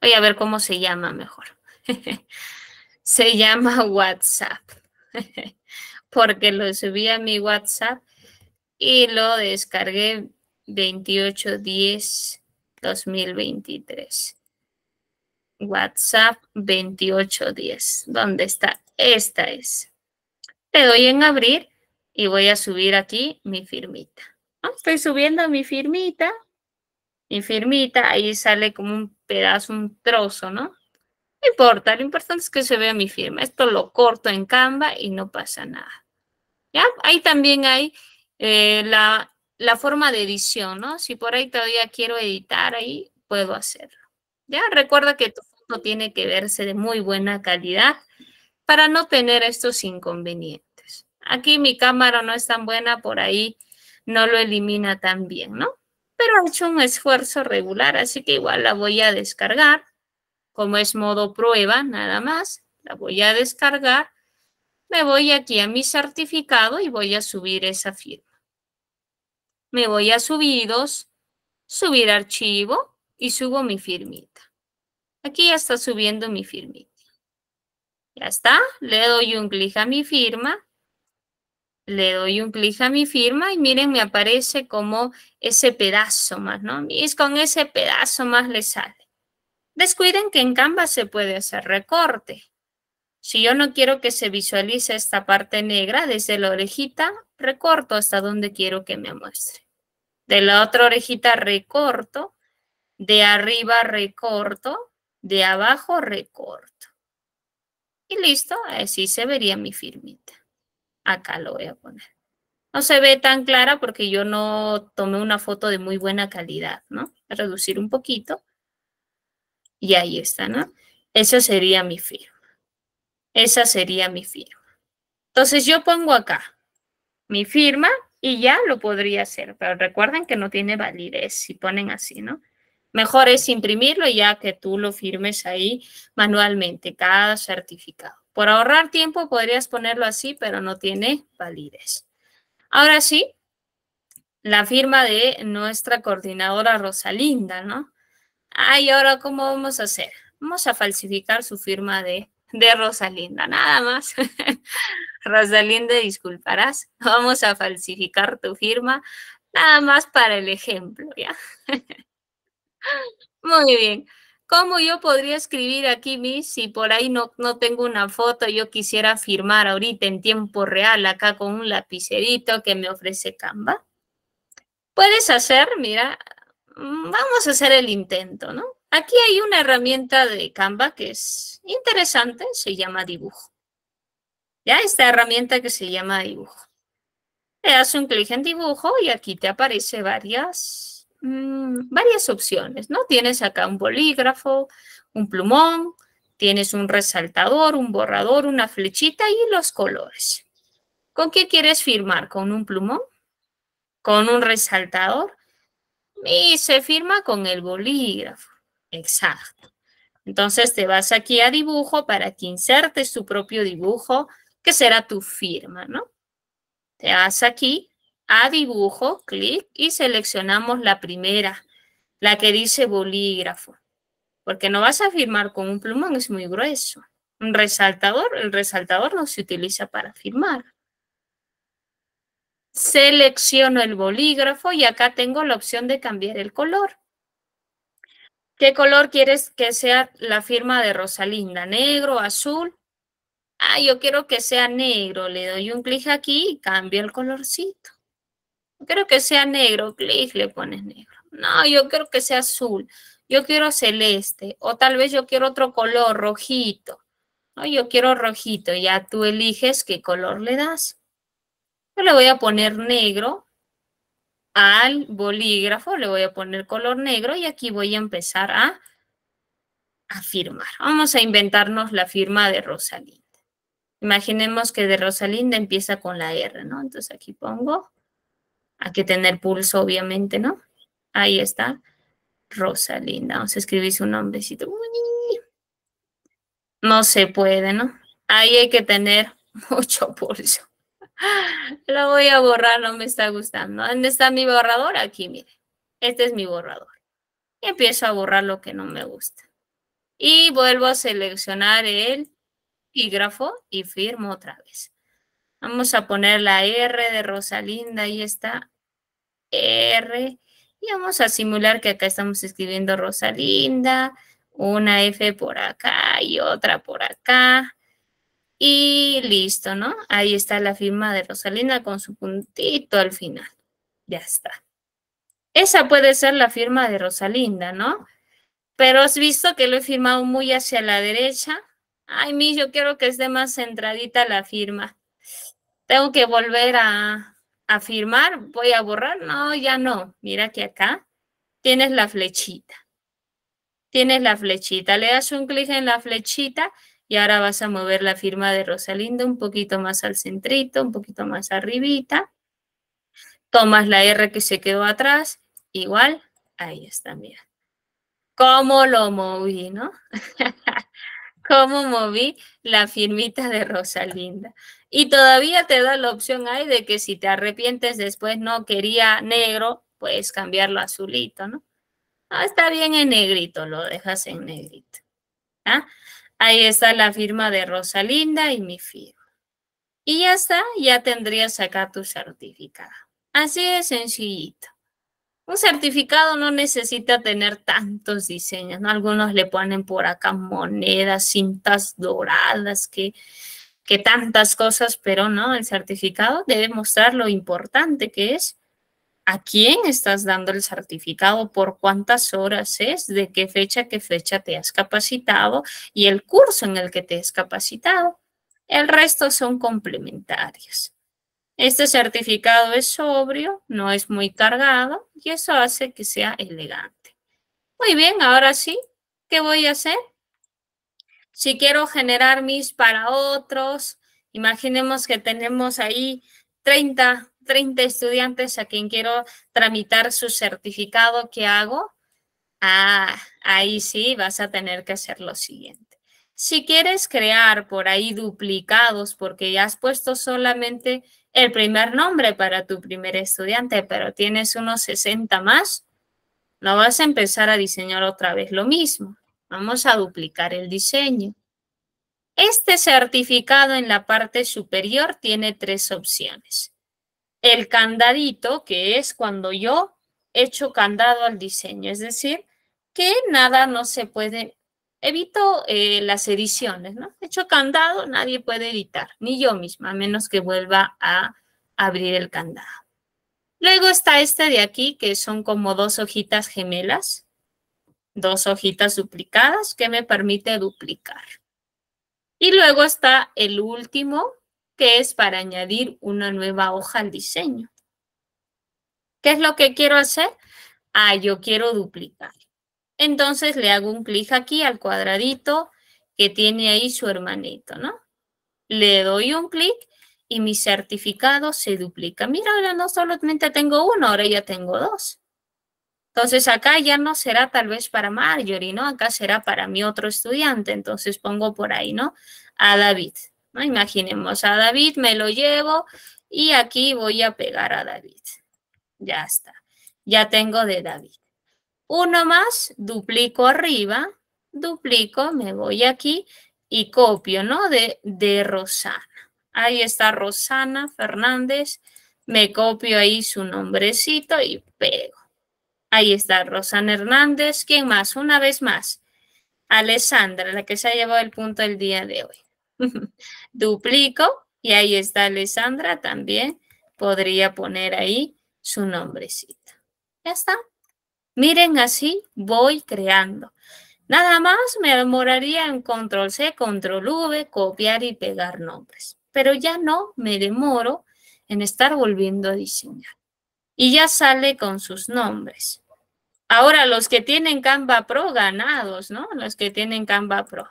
Voy a ver cómo se llama mejor. se llama WhatsApp. Porque lo subí a mi WhatsApp y lo descargué 2810 2023. WhatsApp 2810. ¿Dónde está? Esta es. Le doy en abrir y voy a subir aquí mi firmita. Ah, estoy subiendo mi firmita. Mi firmita, ahí sale como un pedazo, un trozo, ¿no? No importa, lo importante es que se vea mi firma. Esto lo corto en Canva y no pasa nada. ¿Ya? Ahí también hay eh, la, la forma de edición, ¿no? Si por ahí todavía quiero editar ahí, puedo hacerlo. Ya recuerda que tu tiene que verse de muy buena calidad para no tener estos inconvenientes. Aquí mi cámara no es tan buena, por ahí no lo elimina tan bien, ¿no? Pero ha hecho un esfuerzo regular, así que igual la voy a descargar, como es modo prueba nada más, la voy a descargar, me voy aquí a mi certificado y voy a subir esa firma me voy a subidos, subir archivo y subo mi firmita. Aquí ya está subiendo mi firmita. Ya está, le doy un clic a mi firma, le doy un clic a mi firma y miren, me aparece como ese pedazo más, ¿no? Y es con ese pedazo más le sale. Descuiden que en Canva se puede hacer recorte. Si yo no quiero que se visualice esta parte negra desde la orejita, recorto hasta donde quiero que me muestre. De la otra orejita recorto, de arriba recorto, de abajo recorto. Y listo, así se vería mi firmita. Acá lo voy a poner. No se ve tan clara porque yo no tomé una foto de muy buena calidad, ¿no? Reducir un poquito. Y ahí está, ¿no? Esa sería mi firma. Esa sería mi firma. Entonces yo pongo acá, mi firma y ya lo podría hacer. Pero recuerden que no tiene validez si ponen así, ¿no? Mejor es imprimirlo ya que tú lo firmes ahí manualmente, cada certificado. Por ahorrar tiempo podrías ponerlo así, pero no tiene validez. Ahora sí, la firma de nuestra coordinadora Rosalinda, ¿no? Ah, ahora, ¿cómo vamos a hacer? Vamos a falsificar su firma de de Rosalinda, nada más. Rosalinda, disculparás, vamos a falsificar tu firma, nada más para el ejemplo, ¿ya? Muy bien. ¿Cómo yo podría escribir aquí, Miss, si por ahí no, no tengo una foto, yo quisiera firmar ahorita en tiempo real acá con un lapicerito que me ofrece Canva? Puedes hacer, mira, mm, vamos a hacer el intento, ¿no? Aquí hay una herramienta de Canva que es interesante, se llama dibujo. Ya esta herramienta que se llama dibujo. Le das un clic en dibujo y aquí te aparece varias, mm, varias opciones, ¿no? Tienes acá un bolígrafo, un plumón, tienes un resaltador, un borrador, una flechita y los colores. ¿Con qué quieres firmar? ¿Con un plumón? ¿Con un resaltador? Y se firma con el bolígrafo. Exacto. Entonces te vas aquí a dibujo para que insertes tu propio dibujo, que será tu firma, ¿no? Te vas aquí a dibujo, clic y seleccionamos la primera, la que dice bolígrafo, porque no vas a firmar con un plumón, es muy grueso. Un resaltador, el resaltador no se utiliza para firmar. Selecciono el bolígrafo y acá tengo la opción de cambiar el color. ¿Qué color quieres que sea la firma de Rosalinda? ¿Negro, azul? Ah, yo quiero que sea negro. Le doy un clic aquí y cambio el colorcito. Yo quiero que sea negro. Clic, le pones negro. No, yo quiero que sea azul. Yo quiero celeste. O tal vez yo quiero otro color, rojito. No, yo quiero rojito. Ya tú eliges qué color le das. Yo le voy a poner negro al bolígrafo, le voy a poner color negro y aquí voy a empezar a, firmar. Vamos a inventarnos la firma de Rosalinda. Imaginemos que de Rosalinda empieza con la R, ¿no? Entonces aquí pongo, hay que tener pulso obviamente, ¿no? Ahí está, Rosalinda. Vamos a escribir su nombrecito. no se puede, ¿no? Ahí hay que tener mucho pulso. Lo voy a borrar, no me está gustando. ¿Dónde está mi borrador? Aquí, mire. Este es mi borrador. Y empiezo a borrar lo que no me gusta. Y vuelvo a seleccionar el epígrafo y firmo otra vez. Vamos a poner la R de Rosalinda, ahí está. R. Y vamos a simular que acá estamos escribiendo Rosalinda, una F por acá y otra por acá. Y listo, ¿no? Ahí está la firma de Rosalinda con su puntito al final. Ya está. Esa puede ser la firma de Rosalinda, ¿no? Pero has visto que lo he firmado muy hacia la derecha. Ay, mi, yo quiero que esté más centradita la firma. Tengo que volver a, a firmar. Voy a borrar. No, ya no. Mira que acá tienes la flechita. Tienes la flechita. Le das un clic en la flechita y ahora vas a mover la firma de Rosalinda un poquito más al centrito, un poquito más arribita. Tomas la R que se quedó atrás, igual, ahí está, bien. ¿Cómo lo moví, no? ¿Cómo moví la firmita de Rosalinda? Y todavía te da la opción ahí de que si te arrepientes después no quería negro, puedes cambiarlo a azulito, ¿no? Ah, está bien en negrito, lo dejas en negrito. ¿Ah? Ahí está la firma de Rosalinda y mi firma. Y ya está, ya tendrías acá tu certificado. Así de sencillito. Un certificado no necesita tener tantos diseños, ¿no? Algunos le ponen por acá monedas, cintas doradas, que, que tantas cosas, pero no, el certificado debe mostrar lo importante que es a quién estás dando el certificado, por cuántas horas es, de qué fecha, qué fecha te has capacitado y el curso en el que te has capacitado. El resto son complementarios. Este certificado es sobrio, no es muy cargado y eso hace que sea elegante. Muy bien, ahora sí, ¿qué voy a hacer? Si quiero generar mis para otros, imaginemos que tenemos ahí 30 30 estudiantes a quien quiero tramitar su certificado, ¿qué hago? Ah, ahí sí vas a tener que hacer lo siguiente. Si quieres crear por ahí duplicados, porque ya has puesto solamente el primer nombre para tu primer estudiante, pero tienes unos 60 más, no vas a empezar a diseñar otra vez lo mismo. Vamos a duplicar el diseño. Este certificado en la parte superior tiene tres opciones el candadito, que es cuando yo echo candado al diseño, es decir, que nada no se puede, evito eh, las ediciones, ¿no? hecho candado, nadie puede editar, ni yo misma, a menos que vuelva a abrir el candado. Luego está este de aquí, que son como dos hojitas gemelas, dos hojitas duplicadas que me permite duplicar. Y luego está el último, que es para añadir una nueva hoja al diseño. ¿Qué es lo que quiero hacer? Ah, yo quiero duplicar. Entonces le hago un clic aquí al cuadradito que tiene ahí su hermanito, ¿no? Le doy un clic y mi certificado se duplica. Mira, ahora no solamente tengo uno, ahora ya tengo dos. Entonces acá ya no será tal vez para Marjorie, ¿no? Acá será para mi otro estudiante. Entonces pongo por ahí, ¿no? A David. Imaginemos a David, me lo llevo y aquí voy a pegar a David. Ya está. Ya tengo de David. Uno más, duplico arriba, duplico, me voy aquí y copio, ¿no? De, de Rosana. Ahí está Rosana Fernández. Me copio ahí su nombrecito y pego. Ahí está Rosana Hernández. ¿Quién más? Una vez más. Alessandra, la que se ha llevado el punto el día de hoy. Duplico y ahí está Alessandra también. Podría poner ahí su nombrecito. Ya está. Miren, así voy creando. Nada más me demoraría en control C, control V, copiar y pegar nombres. Pero ya no me demoro en estar volviendo a diseñar. Y ya sale con sus nombres. Ahora, los que tienen Canva Pro ganados, ¿no? Los que tienen Canva Pro.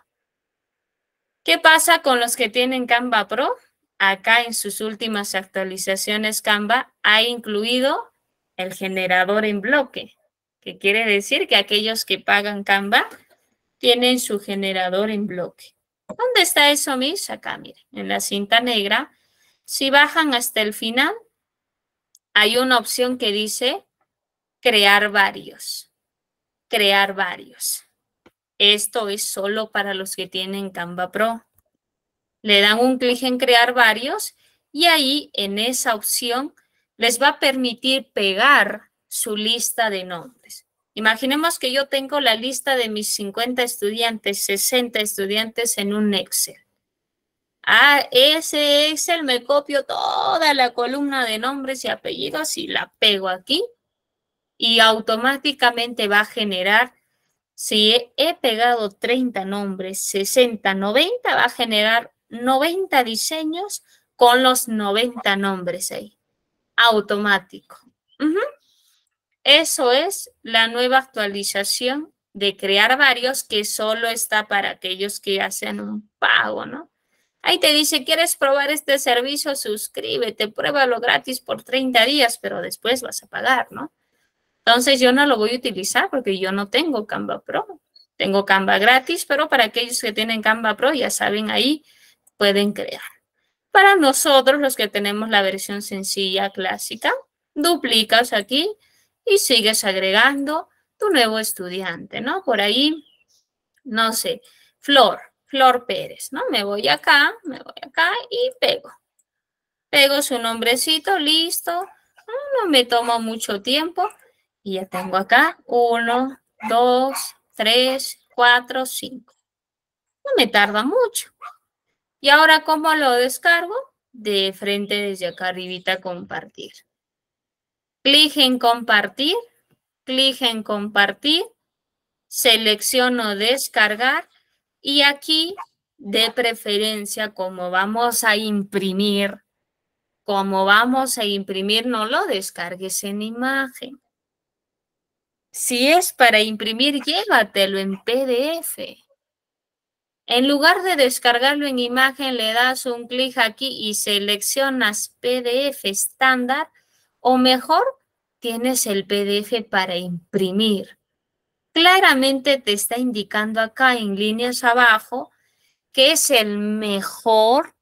¿Qué pasa con los que tienen Canva Pro? Acá en sus últimas actualizaciones Canva ha incluido el generador en bloque, que quiere decir que aquellos que pagan Canva tienen su generador en bloque. ¿Dónde está eso, Miss? Acá, miren, en la cinta negra. Si bajan hasta el final, hay una opción que dice crear varios. Crear varios. Esto es solo para los que tienen Canva Pro. Le dan un clic en crear varios y ahí en esa opción les va a permitir pegar su lista de nombres. Imaginemos que yo tengo la lista de mis 50 estudiantes, 60 estudiantes en un Excel. A ah, ese Excel me copio toda la columna de nombres y apellidos y la pego aquí y automáticamente va a generar si he pegado 30 nombres, 60, 90, va a generar 90 diseños con los 90 nombres ahí, automático. Eso es la nueva actualización de crear varios que solo está para aquellos que hacen un pago, ¿no? Ahí te dice, ¿quieres probar este servicio? Suscríbete, pruébalo gratis por 30 días, pero después vas a pagar, ¿no? Entonces yo no lo voy a utilizar porque yo no tengo Canva Pro. Tengo Canva gratis, pero para aquellos que tienen Canva Pro, ya saben, ahí pueden crear. Para nosotros, los que tenemos la versión sencilla clásica, duplicas aquí y sigues agregando tu nuevo estudiante, ¿no? Por ahí, no sé, Flor, Flor Pérez, ¿no? Me voy acá, me voy acá y pego. Pego su nombrecito, listo. Ah, no me toma mucho tiempo. Y ya tengo acá uno, dos, tres, cuatro, cinco. No me tarda mucho. Y ahora, ¿cómo lo descargo? De frente desde acá arribita, compartir. Clic en compartir, clic en compartir, selecciono descargar y aquí de preferencia, como vamos a imprimir, como vamos a imprimir, no lo descargues en imagen. Si es para imprimir, llévatelo en PDF. En lugar de descargarlo en imagen, le das un clic aquí y seleccionas PDF estándar o mejor, tienes el PDF para imprimir. Claramente te está indicando acá en líneas abajo que es el mejor,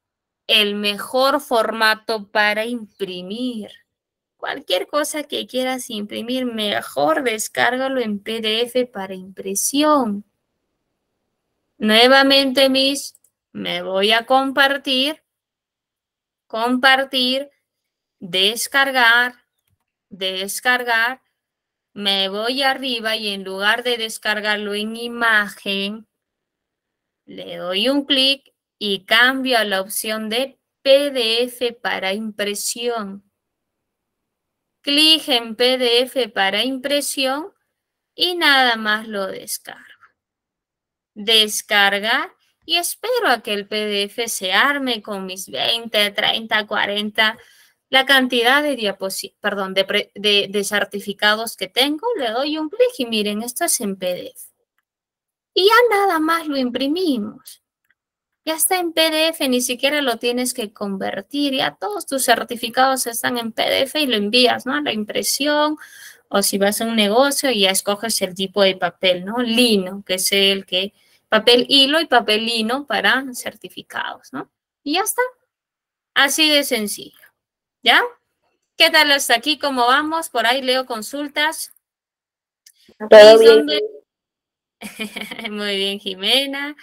el mejor formato para imprimir. Cualquier cosa que quieras imprimir, mejor descárgalo en PDF para impresión. Nuevamente, mis, me voy a compartir, compartir, descargar, descargar. Me voy arriba y en lugar de descargarlo en imagen, le doy un clic y cambio a la opción de PDF para impresión clic en PDF para impresión y nada más lo descargo. Descarga y espero a que el PDF se arme con mis 20, 30, 40, la cantidad de perdón, de certificados que tengo. Le doy un clic y miren, esto es en PDF. Y ya nada más lo imprimimos. Ya está en PDF, ni siquiera lo tienes que convertir. Ya todos tus certificados están en PDF y lo envías, ¿no? A La impresión, o si vas a un negocio y ya escoges el tipo de papel, ¿no? Lino, que es el que, papel hilo y papel lino para certificados, ¿no? Y ya está. Así de sencillo. ¿Ya? ¿Qué tal hasta aquí? ¿Cómo vamos? Por ahí leo consultas. bien. Muy bien, Jimena.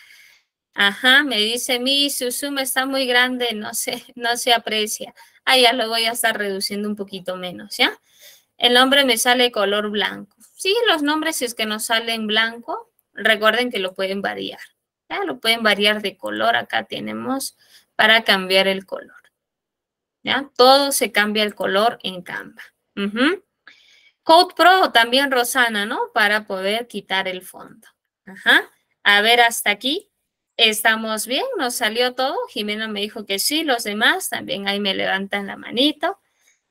Ajá, me dice mi zoom está muy grande, no se, no se aprecia. Ah, ya lo voy a estar reduciendo un poquito menos, ¿ya? El nombre me sale color blanco. Sí, los nombres es que nos salen blanco, recuerden que lo pueden variar. ¿ya? Lo pueden variar de color. Acá tenemos para cambiar el color. ¿ya? Todo se cambia el color en Canva. Code Pro también, Rosana, ¿no? Para poder quitar el fondo. Ajá. A ver, hasta aquí estamos bien, nos salió todo. Jimena me dijo que sí, los demás también ahí me levantan la manito.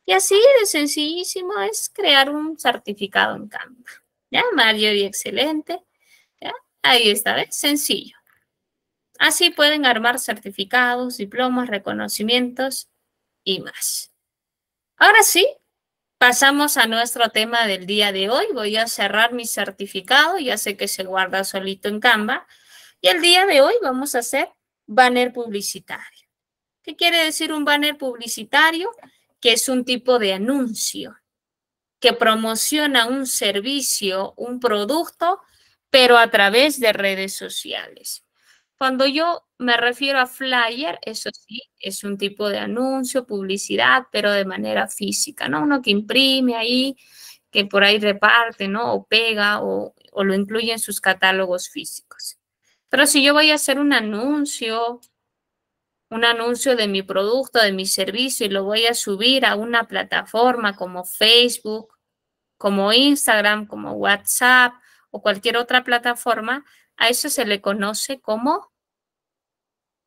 Y así de sencillísimo es crear un certificado en Canva. ¿Ya? Mario y excelente. Ahí está, ¿ves? Sencillo. Así pueden armar certificados, diplomas, reconocimientos y más. Ahora sí, pasamos a nuestro tema del día de hoy. Voy a cerrar mi certificado. Ya sé que se guarda solito en Canva y el día de hoy vamos a hacer banner publicitario. ¿Qué quiere decir un banner publicitario? Que es un tipo de anuncio que promociona un servicio, un producto, pero a través de redes sociales. Cuando yo me refiero a flyer, eso sí, es un tipo de anuncio, publicidad, pero de manera física, ¿no? Uno que imprime ahí, que por ahí reparte, ¿no? O pega o, o lo incluye en sus catálogos físicos. Pero si yo voy a hacer un anuncio, un anuncio de mi producto, de mi servicio y lo voy a subir a una plataforma como Facebook, como Instagram, como WhatsApp o cualquier otra plataforma, a eso se le conoce como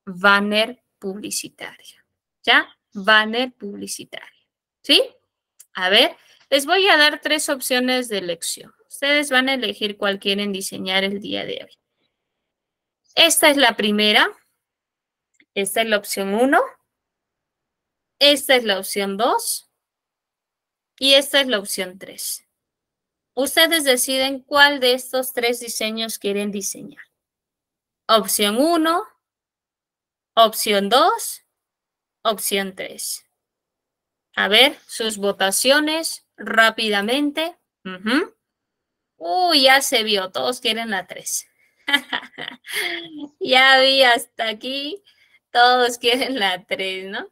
banner publicitario. ¿Ya? Banner publicitario. ¿Sí? A ver, les voy a dar tres opciones de elección. Ustedes van a elegir cuál quieren diseñar el día de hoy. Esta es la primera. Esta es la opción 1. Esta es la opción 2. Y esta es la opción 3. Ustedes deciden cuál de estos tres diseños quieren diseñar. Opción 1, opción 2, opción 3. A ver, sus votaciones rápidamente. Uh Uy, ya se vio, todos quieren la 3. ya vi hasta aquí, todos quieren la 3, ¿no?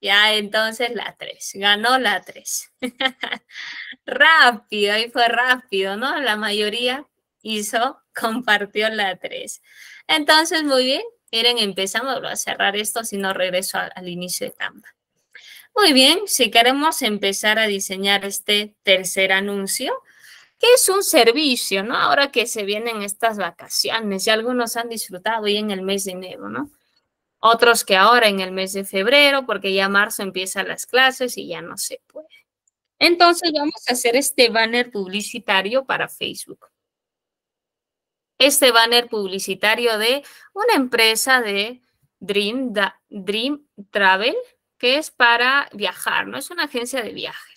Ya entonces la 3, ganó la 3. rápido, ahí fue rápido, ¿no? La mayoría hizo, compartió la 3. Entonces, muy bien, miren, empezamos a cerrar esto, si no regreso al, inicio de Canva. Muy bien, si queremos empezar a diseñar este tercer anuncio, que es un servicio, ¿no? Ahora que se vienen estas vacaciones, y algunos han disfrutado y en el mes de enero, ¿no? Otros que ahora en el mes de febrero, porque ya marzo empiezan las clases y ya no se puede. Entonces vamos a hacer este banner publicitario para Facebook. Este banner publicitario de una empresa de Dream, Dream Travel, que es para viajar, ¿no? Es una agencia de viaje.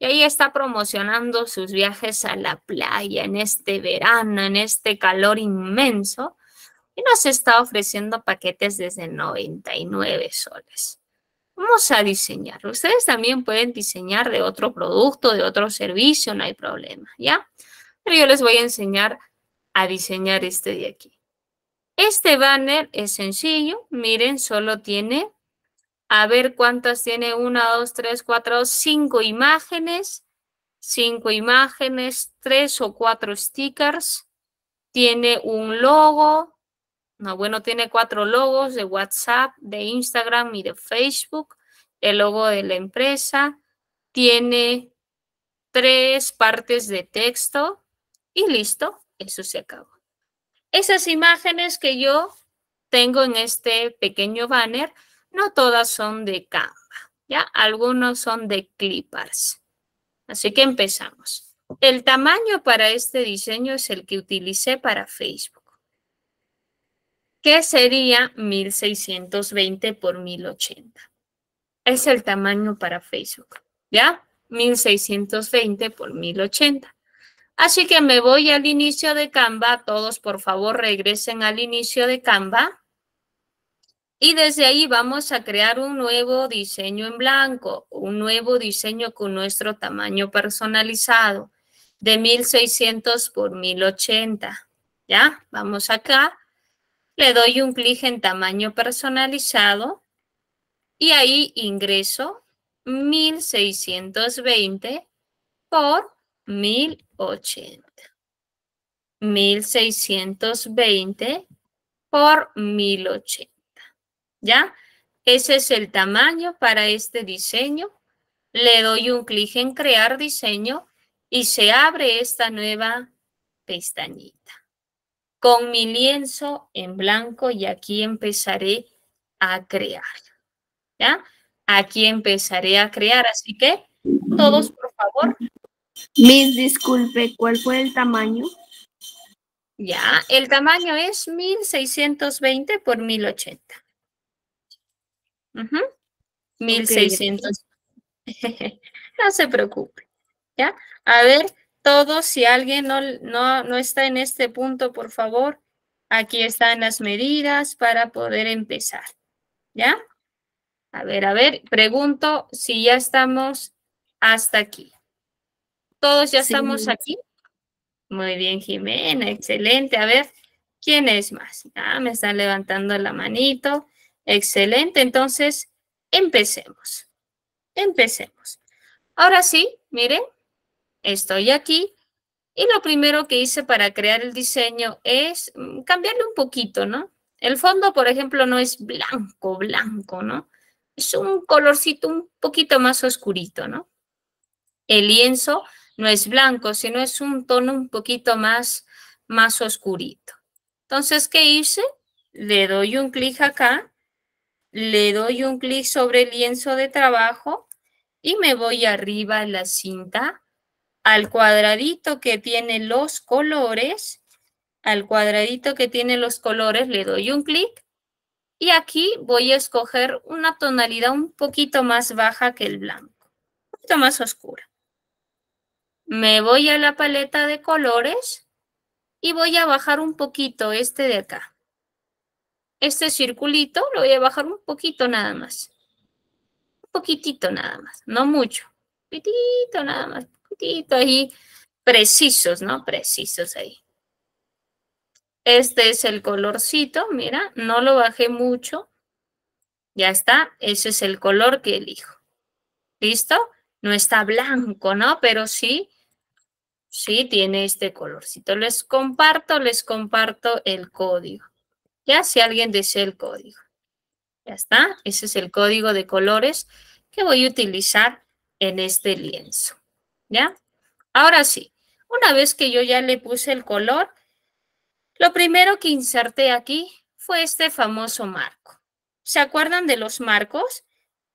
Y ahí está promocionando sus viajes a la playa en este verano, en este calor inmenso. Y nos está ofreciendo paquetes desde 99 soles. Vamos a diseñarlo. Ustedes también pueden diseñar de otro producto, de otro servicio, no hay problema, ¿ya? Pero yo les voy a enseñar a diseñar este de aquí. Este banner es sencillo, miren, solo tiene a ver cuántas tiene. Una, dos, tres, cuatro, cinco imágenes. Cinco imágenes, tres o cuatro stickers. Tiene un logo. No, bueno, tiene cuatro logos de WhatsApp, de Instagram y de Facebook. El logo de la empresa. Tiene tres partes de texto. Y listo, eso se acabó. Esas imágenes que yo tengo en este pequeño banner no todas son de Canva, ¿ya? Algunos son de Clippers. Así que empezamos. El tamaño para este diseño es el que utilicé para Facebook, que sería 1620 por 1080. Es el tamaño para Facebook, ¿ya? 1620 por 1080. Así que me voy al inicio de Canva. Todos, por favor, regresen al inicio de Canva. Y desde ahí vamos a crear un nuevo diseño en blanco, un nuevo diseño con nuestro tamaño personalizado de 1600 por 1080. ¿Ya? Vamos acá, le doy un clic en tamaño personalizado y ahí ingreso 1620 por 1080. 1620 por 1080. ¿Ya? Ese es el tamaño para este diseño. Le doy un clic en crear diseño y se abre esta nueva pestañita. Con mi lienzo en blanco y aquí empezaré a crear. ¿Ya? Aquí empezaré a crear, así que todos por favor. Mis disculpe, ¿cuál fue el tamaño? Ya, el tamaño es 1620 por 1080. 1600. no se preocupe. ¿Ya? A ver, todos, si alguien no, no, no está en este punto, por favor, aquí están las medidas para poder empezar. ¿Ya? A ver, a ver, pregunto si ya estamos hasta aquí. ¿Todos ya estamos aquí? Muy bien, Jimena, excelente. A ver, ¿quién es más? Ah, me están levantando la manito. Excelente, entonces empecemos. Empecemos. Ahora sí, miren, estoy aquí y lo primero que hice para crear el diseño es mm, cambiarle un poquito, ¿no? El fondo, por ejemplo, no es blanco, blanco, ¿no? Es un colorcito un poquito más oscurito, ¿no? El lienzo no es blanco, sino es un tono un poquito más, más oscurito. Entonces, ¿qué hice? Le doy un clic acá le doy un clic sobre el lienzo de trabajo y me voy arriba a la cinta, al cuadradito que tiene los colores, al cuadradito que tiene los colores le doy un clic y aquí voy a escoger una tonalidad un poquito más baja que el blanco, un poquito más oscura. Me voy a la paleta de colores y voy a bajar un poquito este de acá este circulito lo voy a bajar un poquito nada más. Un poquitito nada más, no mucho. Un poquitito nada más, un poquitito ahí, precisos, ¿no? Precisos ahí. Este es el colorcito, mira, no lo bajé mucho. Ya está, ese es el color que elijo. ¿Listo? No está blanco, ¿no? Pero sí, sí tiene este colorcito. Les comparto, les comparto el código ya si alguien desea el código. Ya está, ese es el código de colores que voy a utilizar en este lienzo, ¿ya? Ahora sí, una vez que yo ya le puse el color, lo primero que inserté aquí fue este famoso marco. ¿Se acuerdan de los marcos?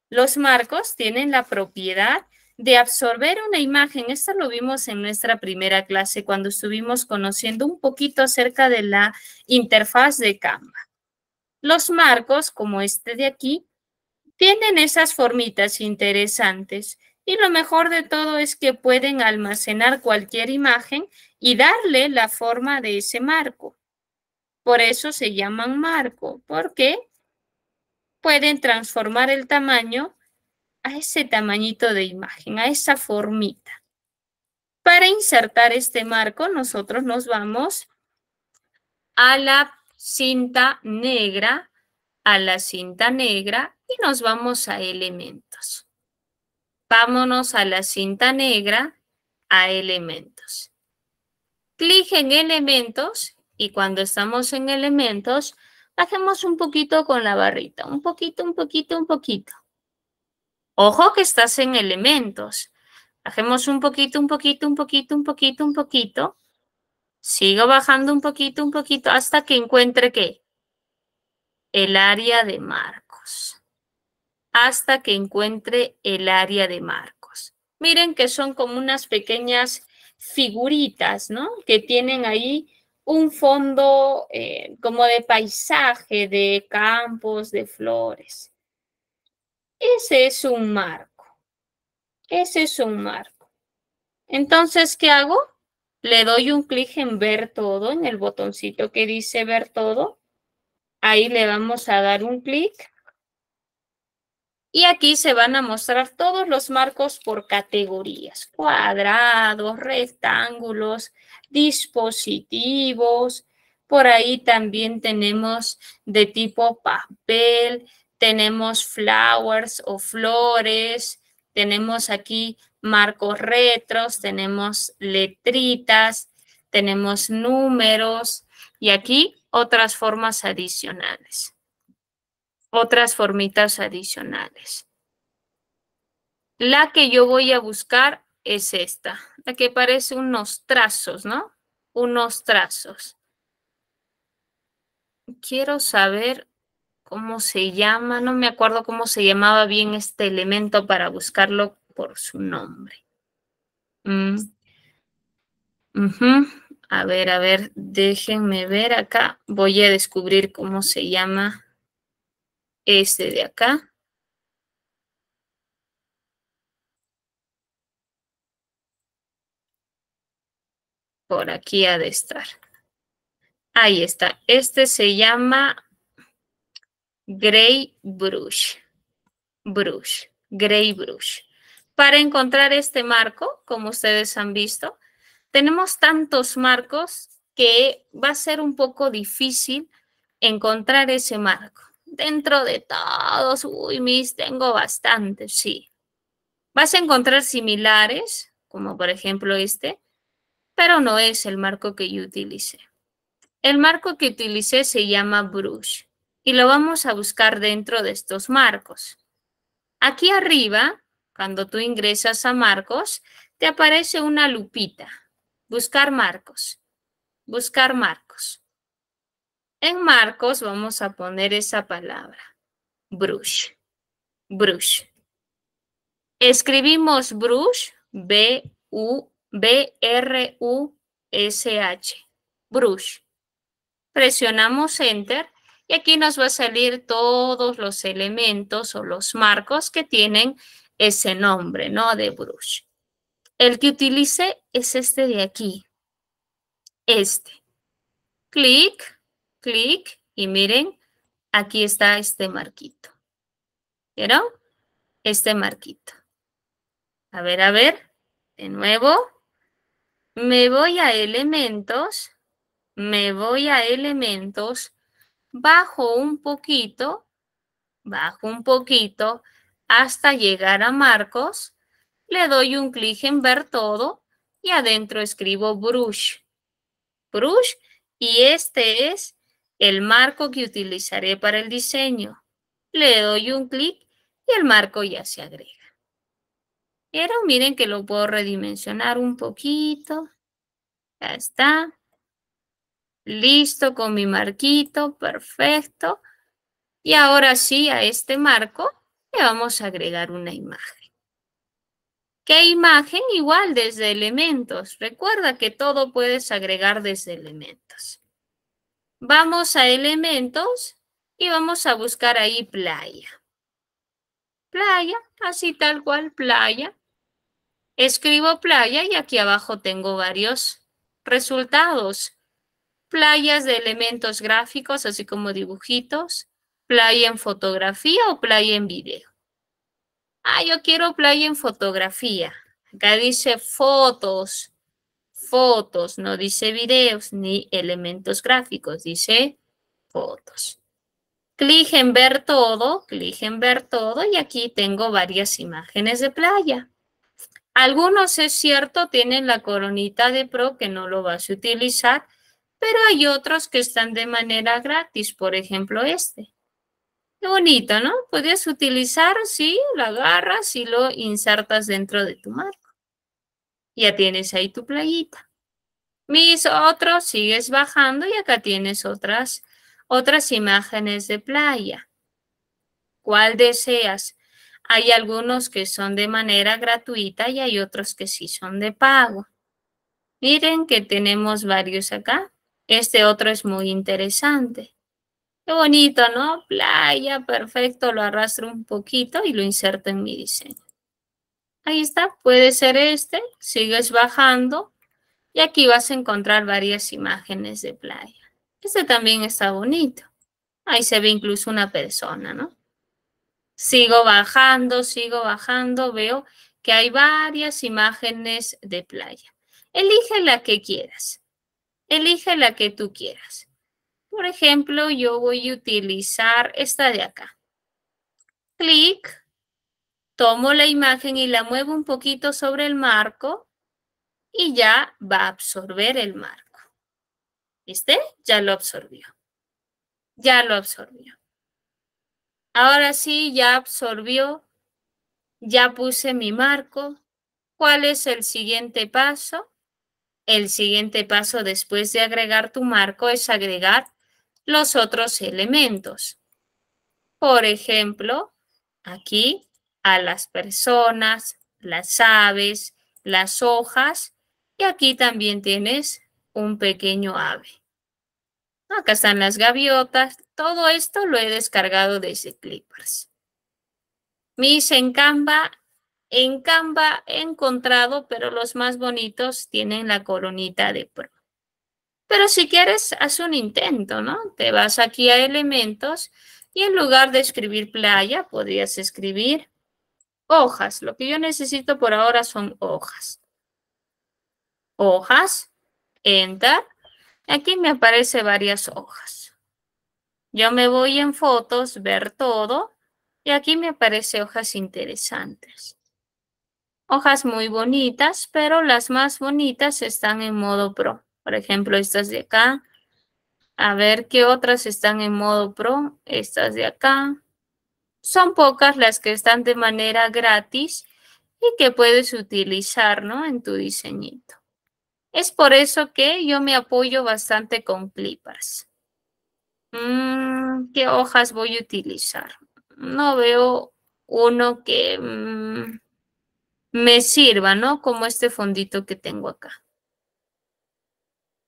Los marcos tienen la propiedad de absorber una imagen. Esto lo vimos en nuestra primera clase cuando estuvimos conociendo un poquito acerca de la interfaz de Canva. Los marcos, como este de aquí, tienen esas formitas interesantes y lo mejor de todo es que pueden almacenar cualquier imagen y darle la forma de ese marco. Por eso se llaman marco, porque pueden transformar el tamaño a ese tamañito de imagen, a esa formita. Para insertar este marco, nosotros nos vamos a la cinta negra, a la cinta negra y nos vamos a elementos. Vámonos a la cinta negra, a elementos. Clic en elementos y cuando estamos en elementos, bajemos un poquito con la barrita, un poquito, un poquito, un poquito. Ojo que estás en elementos. Bajemos un poquito, un poquito, un poquito, un poquito, un poquito. Sigo bajando un poquito, un poquito, hasta que encuentre qué? El área de Marcos. Hasta que encuentre el área de Marcos. Miren que son como unas pequeñas figuritas, ¿no? Que tienen ahí un fondo eh, como de paisaje, de campos, de flores. Ese es un marco. Ese es un marco. Entonces, ¿qué hago? Le doy un clic en ver todo, en el botoncito que dice ver todo. Ahí le vamos a dar un clic. Y aquí se van a mostrar todos los marcos por categorías, cuadrados, rectángulos, dispositivos. Por ahí también tenemos de tipo papel, tenemos flowers o flores, tenemos aquí marcos retros, tenemos letritas, tenemos números y aquí otras formas adicionales, otras formitas adicionales. La que yo voy a buscar es esta, la que parece unos trazos, ¿no? Unos trazos. Quiero saber ¿cómo se llama? No me acuerdo cómo se llamaba bien este elemento para buscarlo por su nombre. Mm. A ver, a ver, déjenme ver acá. Voy a descubrir cómo se llama este de acá. Por aquí ha de estar. Ahí está. Este se llama Grey Brush. Brush. Grey Brush. Para encontrar este marco, como ustedes han visto, tenemos tantos marcos que va a ser un poco difícil encontrar ese marco. Dentro de todos, uy, mis, tengo bastantes, sí. Vas a encontrar similares, como por ejemplo este, pero no es el marco que yo utilicé. El marco que utilicé se llama brush y lo vamos a buscar dentro de estos marcos. Aquí arriba, cuando tú ingresas a marcos, te aparece una lupita. Buscar marcos. Buscar marcos. En marcos vamos a poner esa palabra. Brush. Brush. Escribimos brush, B-R-U-S-H. Brush. Presionamos Enter y aquí nos va a salir todos los elementos o los marcos que tienen ese nombre, ¿no? De brush. El que utilice es este de aquí. Este. Clic, clic y miren, aquí está este marquito. ¿Vieron? Este marquito. A ver, a ver. De nuevo. Me voy a elementos. Me voy a elementos bajo un poquito, bajo un poquito hasta llegar a Marcos, le doy un clic en ver todo y adentro escribo brush. Brush y este es el marco que utilizaré para el diseño. Le doy un clic y el marco ya se agrega. Pero miren que lo puedo redimensionar un poquito. Ya está. Listo con mi marquito, perfecto. Y ahora sí, a este marco le vamos a agregar una imagen. ¿Qué imagen? Igual desde elementos. Recuerda que todo puedes agregar desde elementos. Vamos a elementos y vamos a buscar ahí playa. Playa, así tal cual, playa. Escribo playa y aquí abajo tengo varios resultados playas de elementos gráficos, así como dibujitos, playa en fotografía o playa en video. Ah, yo quiero playa en fotografía. Acá dice fotos, fotos, no dice videos ni elementos gráficos, dice fotos. Clic en ver todo, clic en ver todo y aquí tengo varias imágenes de playa. Algunos, es cierto, tienen la coronita de pro que no lo vas a utilizar, pero hay otros que están de manera gratis, por ejemplo este. Qué bonito, ¿no? Puedes utilizar, sí, lo agarras y lo insertas dentro de tu marco. Ya tienes ahí tu playita. Mis otros, sigues bajando y acá tienes otras, otras imágenes de playa. ¿Cuál deseas? Hay algunos que son de manera gratuita y hay otros que sí son de pago. Miren que tenemos varios acá. Este otro es muy interesante. Qué bonito, ¿no? Playa, perfecto, lo arrastro un poquito y lo inserto en mi diseño. Ahí está, puede ser este, sigues bajando y aquí vas a encontrar varias imágenes de playa. Este también está bonito. Ahí se ve incluso una persona, ¿no? Sigo bajando, sigo bajando, veo que hay varias imágenes de playa. Elige la que quieras. Elige la que tú quieras. Por ejemplo, yo voy a utilizar esta de acá. Clic, tomo la imagen y la muevo un poquito sobre el marco y ya va a absorber el marco. ¿Viste? Ya lo absorbió. Ya lo absorbió. Ahora sí, ya absorbió. Ya puse mi marco. ¿Cuál es el siguiente paso? El siguiente paso después de agregar tu marco es agregar los otros elementos. Por ejemplo, aquí a las personas, las aves, las hojas y aquí también tienes un pequeño ave. Acá están las gaviotas. Todo esto lo he descargado desde Clippers. Mis en Canva en Canva he encontrado, pero los más bonitos tienen la coronita de pro. Pero si quieres, haz un intento, ¿no? Te vas aquí a elementos y en lugar de escribir playa, podrías escribir hojas. Lo que yo necesito por ahora son hojas. Hojas, enter. Aquí me aparece varias hojas. Yo me voy en fotos, ver todo, y aquí me aparece hojas interesantes hojas muy bonitas, pero las más bonitas están en modo Pro. Por ejemplo, estas de acá. A ver qué otras están en modo Pro. Estas de acá. Son pocas las que están de manera gratis y que puedes utilizar ¿no? en tu diseñito. Es por eso que yo me apoyo bastante con clipas. Mm, ¿Qué hojas voy a utilizar? No veo uno que... Mm, me sirva, ¿no? Como este fondito que tengo acá.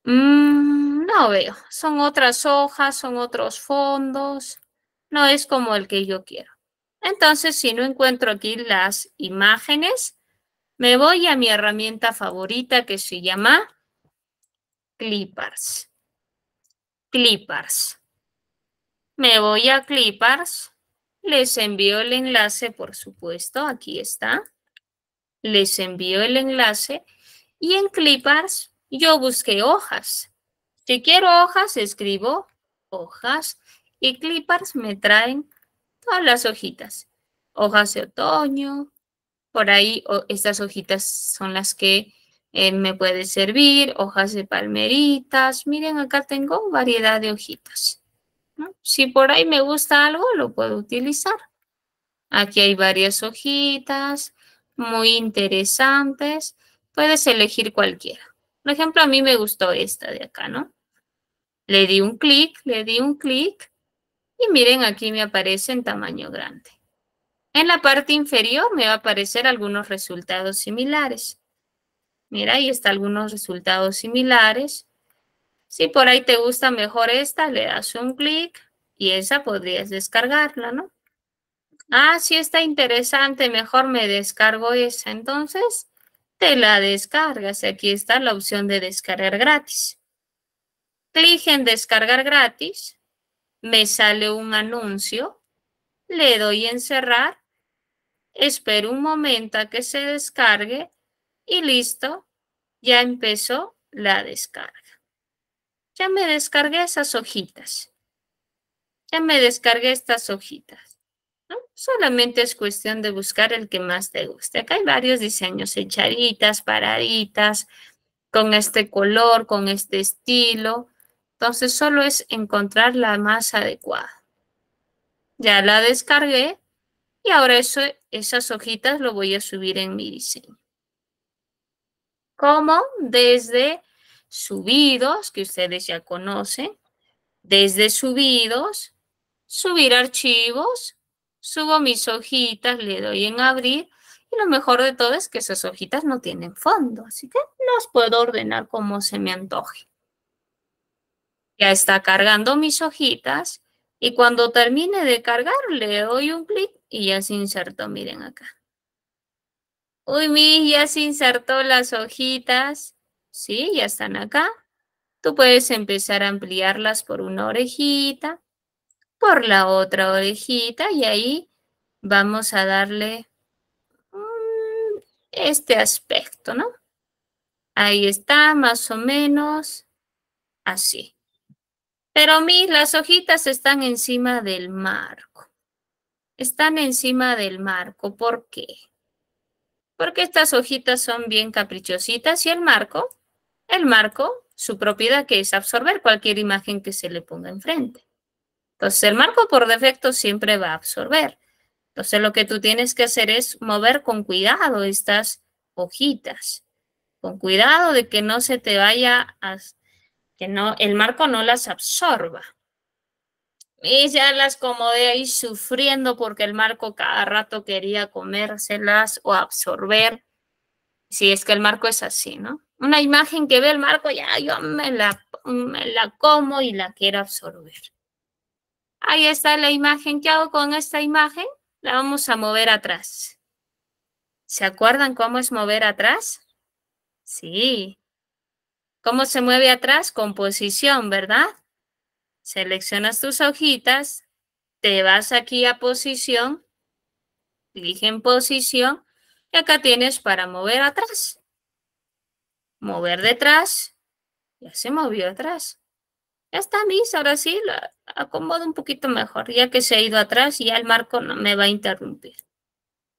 Mm, no veo, son otras hojas, son otros fondos, no es como el que yo quiero. Entonces, si no encuentro aquí las imágenes, me voy a mi herramienta favorita que se llama Clippers. Clippers. Me voy a Clippers, les envío el enlace, por supuesto, aquí está les envío el enlace y en Clipars yo busqué hojas. Si quiero hojas, escribo hojas y Clippers me traen todas las hojitas. Hojas de otoño, por ahí estas hojitas son las que eh, me puede servir, hojas de palmeritas. Miren, acá tengo variedad de hojitas. Si por ahí me gusta algo, lo puedo utilizar. Aquí hay varias hojitas, muy interesantes. Puedes elegir cualquiera. Por ejemplo, a mí me gustó esta de acá, ¿no? Le di un clic, le di un clic y miren aquí me aparece en tamaño grande. En la parte inferior me va a aparecer algunos resultados similares. Mira, ahí está algunos resultados similares. Si por ahí te gusta mejor esta, le das un clic y esa podrías descargarla, ¿no? ah, sí está interesante, mejor me descargo esa. Entonces, te la descargas. Aquí está la opción de descargar gratis. Clic en descargar gratis. Me sale un anuncio. Le doy en cerrar. Espero un momento a que se descargue. Y listo, ya empezó la descarga. Ya me descargué esas hojitas. Ya me descargué estas hojitas. Solamente es cuestión de buscar el que más te guste. Acá hay varios diseños, echaditas, paraditas, con este color, con este estilo. Entonces solo es encontrar la más adecuada. Ya la descargué y ahora eso, esas hojitas lo voy a subir en mi diseño. Como desde subidos, que ustedes ya conocen, desde subidos, subir archivos, subo mis hojitas, le doy en abrir y lo mejor de todo es que esas hojitas no tienen fondo, así que las puedo ordenar como se me antoje. Ya está cargando mis hojitas y cuando termine de cargar le doy un clic y ya se insertó, miren acá. Uy, mi, ya se insertó las hojitas. Sí, ya están acá. Tú puedes empezar a ampliarlas por una orejita por la otra orejita y ahí vamos a darle este aspecto, ¿no? Ahí está, más o menos, así. Pero mis, las hojitas están encima del marco. Están encima del marco, ¿por qué? Porque estas hojitas son bien caprichositas y el marco, el marco, su propiedad que es absorber cualquier imagen que se le ponga enfrente. Entonces el marco por defecto siempre va a absorber. Entonces lo que tú tienes que hacer es mover con cuidado estas hojitas, con cuidado de que no se te vaya, a, que no, el marco no las absorba. Y ya las de ahí sufriendo porque el marco cada rato quería comérselas o absorber. Si es que el marco es así, ¿no? Una imagen que ve el marco, ya yo me la, me la como y la quiero absorber. Ahí está la imagen. ¿Qué hago con esta imagen? La vamos a mover atrás. ¿Se acuerdan cómo es mover atrás? Sí. ¿Cómo se mueve atrás? Con posición, ¿verdad? Seleccionas tus hojitas, te vas aquí a posición, eliges en posición y acá tienes para mover atrás. Mover detrás, ya se movió atrás. Ya está mis, ahora sí, lo acomodo un poquito mejor, ya que se ha ido atrás y ya el marco no me va a interrumpir.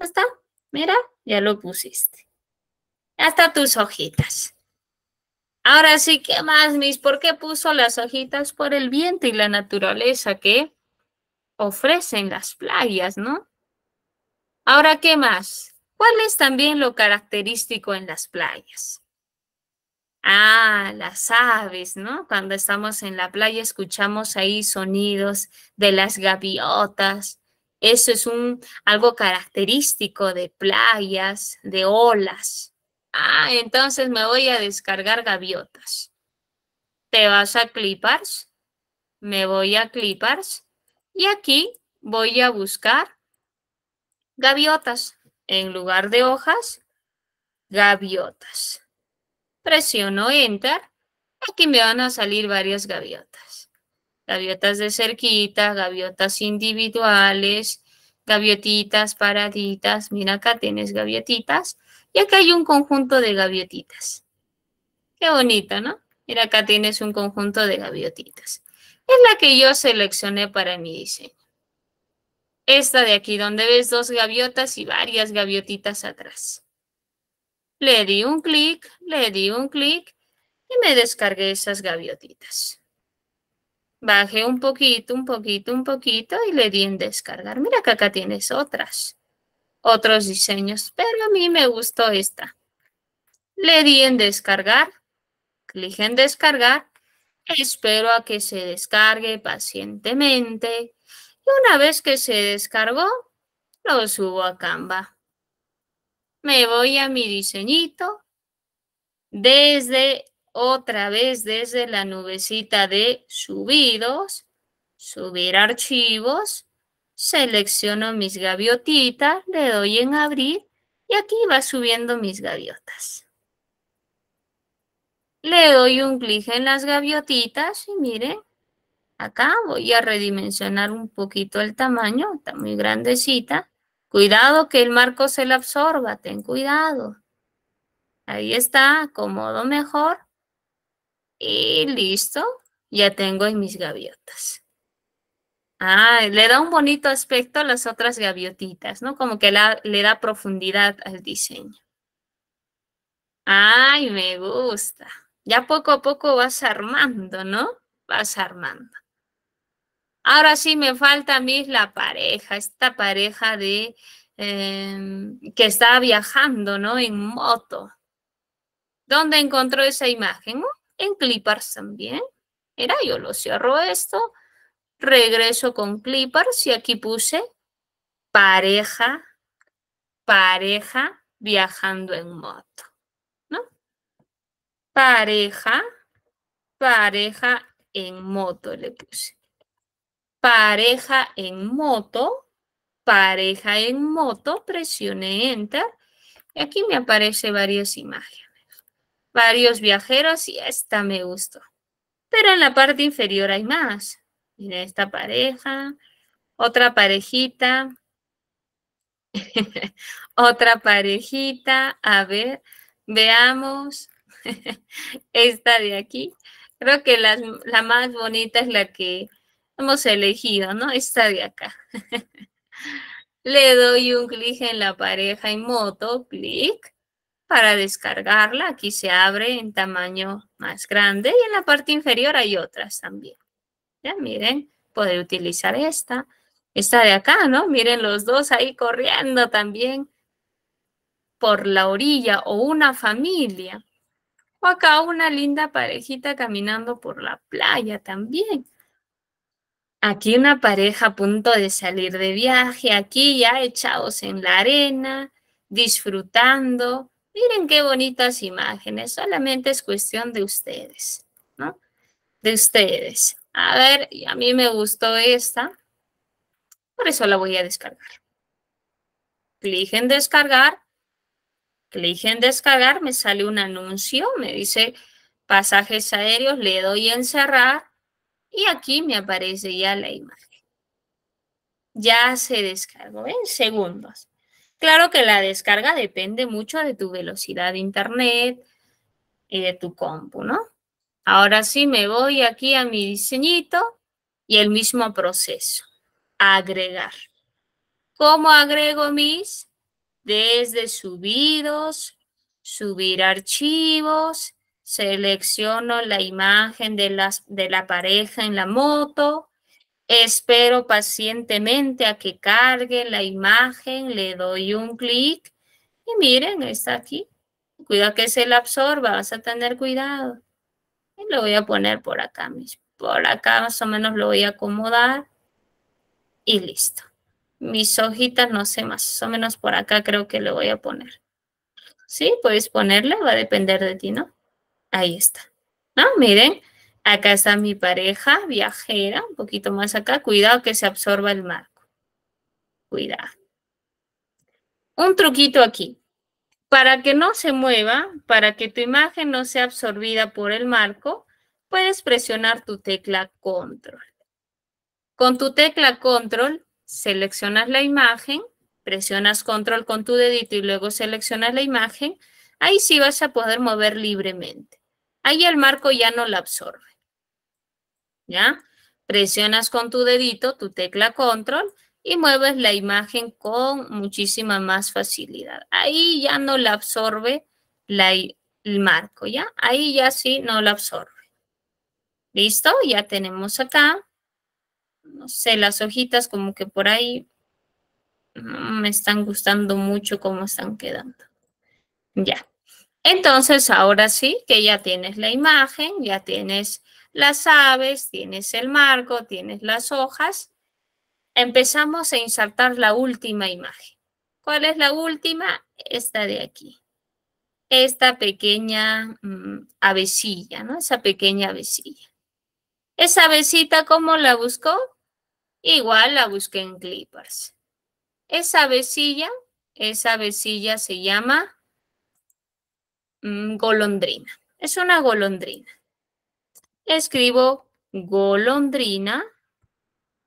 Ya está, mira, ya lo pusiste. Ya está tus hojitas. Ahora sí, ¿qué más, mis? ¿Por qué puso las hojitas? Por el viento y la naturaleza que ofrecen las playas, ¿no? Ahora, ¿qué más? ¿Cuál es también lo característico en las playas? Ah, las aves, ¿no? Cuando estamos en la playa escuchamos ahí sonidos de las gaviotas. Eso es un, algo característico de playas, de olas. Ah, entonces me voy a descargar gaviotas. Te vas a clipars, me voy a clipars y aquí voy a buscar gaviotas. En lugar de hojas, gaviotas presiono Enter, aquí me van a salir varias gaviotas. Gaviotas de cerquita, gaviotas individuales, gaviotitas, paraditas. Mira, acá tienes gaviotitas. Y acá hay un conjunto de gaviotitas. Qué bonito, ¿no? Mira, acá tienes un conjunto de gaviotitas. Es la que yo seleccioné para mi diseño. Esta de aquí, donde ves dos gaviotas y varias gaviotitas atrás le di un clic, le di un clic y me descargué esas gaviotitas. Bajé un poquito, un poquito, un poquito y le di en descargar. Mira que acá tienes otras, otros diseños, pero a mí me gustó esta. Le di en descargar, clic en descargar, espero a que se descargue pacientemente y una vez que se descargó, lo subo a Canva me voy a mi diseñito desde otra vez desde la nubecita de subidos, subir archivos, selecciono mis gaviotitas, le doy en abrir y aquí va subiendo mis gaviotas. Le doy un clic en las gaviotitas y miren, acá voy a redimensionar un poquito el tamaño, está muy grandecita. Cuidado que el marco se le absorba, ten cuidado. Ahí está, acomodo mejor. Y listo, ya tengo en mis gaviotas. Ah, le da un bonito aspecto a las otras gaviotitas, ¿no? Como que le da profundidad al diseño. Ay, me gusta. Ya poco a poco vas armando, ¿no? Vas armando. Ahora sí me falta a mí la pareja, esta pareja de em, que estaba viajando, ¿no? En moto. ¿Dónde encontró esa imagen? Oh, en Clippers también. Era, yo lo cierro esto, regreso con Clippers y aquí puse pareja, pareja viajando en moto, ¿no? Pareja, pareja en moto le puse pareja en moto, pareja en moto, presione Enter. Y aquí me aparecen varias imágenes. Varios viajeros y esta me gustó. Pero en la parte inferior hay más. Mira esta pareja, otra parejita, otra parejita. A ver, veamos esta de aquí. Creo que la más bonita es la que Hemos elegido, ¿no? Esta de acá. Le doy un clic en la pareja en moto, clic, para descargarla. Aquí se abre en tamaño más grande y en la parte inferior hay otras también. Ya miren, puede utilizar esta. Esta de acá, ¿no? Miren los dos ahí corriendo también por la orilla o una familia. O acá una linda parejita caminando por la playa también. Aquí una pareja a punto de salir de viaje, aquí ya echados en la arena, disfrutando. Miren qué bonitas imágenes, solamente es cuestión de ustedes, ¿no? De ustedes. A ver, a mí me gustó esta, por eso la voy a descargar. Clic en descargar, clic en descargar, me sale un anuncio, me dice pasajes aéreos, le doy en cerrar y aquí me aparece ya la imagen. Ya se descargó en segundos. Claro que la descarga depende mucho de tu velocidad de internet y de tu compu, ¿no? Ahora sí me voy aquí a mi diseñito y el mismo proceso, agregar. ¿Cómo agrego mis? Desde subidos, subir archivos, selecciono la imagen de, de la pareja en la moto, espero pacientemente a que cargue la imagen, le doy un clic y miren, está aquí. Cuidado que se la absorba, vas a tener cuidado. Y lo voy a poner por acá Por acá más o menos lo voy a acomodar y listo. Mis hojitas, no sé, más o menos por acá creo que le voy a poner. Sí, puedes ponerla, va a depender de ti, ¿no? Ahí está. ¿No? Miren, acá está mi pareja viajera, un poquito más acá. Cuidado que se absorba el marco. Cuidado. Un truquito aquí. Para que no se mueva, para que tu imagen no sea absorbida por el marco, puedes presionar tu tecla control. Con tu tecla control, seleccionas la imagen, presionas control con tu dedito y luego seleccionas la imagen. Ahí sí vas a poder mover libremente. Ahí el marco ya no la absorbe. ¿Ya? Presionas con tu dedito tu tecla control y mueves la imagen con muchísima más facilidad. Ahí ya no la absorbe el marco, ¿ya? Ahí ya sí no la absorbe. ¿Listo? Ya tenemos acá. No sé, las hojitas como que por ahí mm, me están gustando mucho cómo están quedando. Ya. Entonces, ahora sí que ya tienes la imagen, ya tienes las aves, tienes el marco, tienes las hojas. Empezamos a insertar la última imagen. ¿Cuál es la última? Esta de aquí. Esta pequeña mm, avecilla, ¿no? Esa pequeña avecilla. Esa avecita, ¿cómo la buscó? Igual la busqué en Clippers. Esa avecilla, esa avecilla se llama Mm, golondrina. Es una golondrina. Escribo golondrina,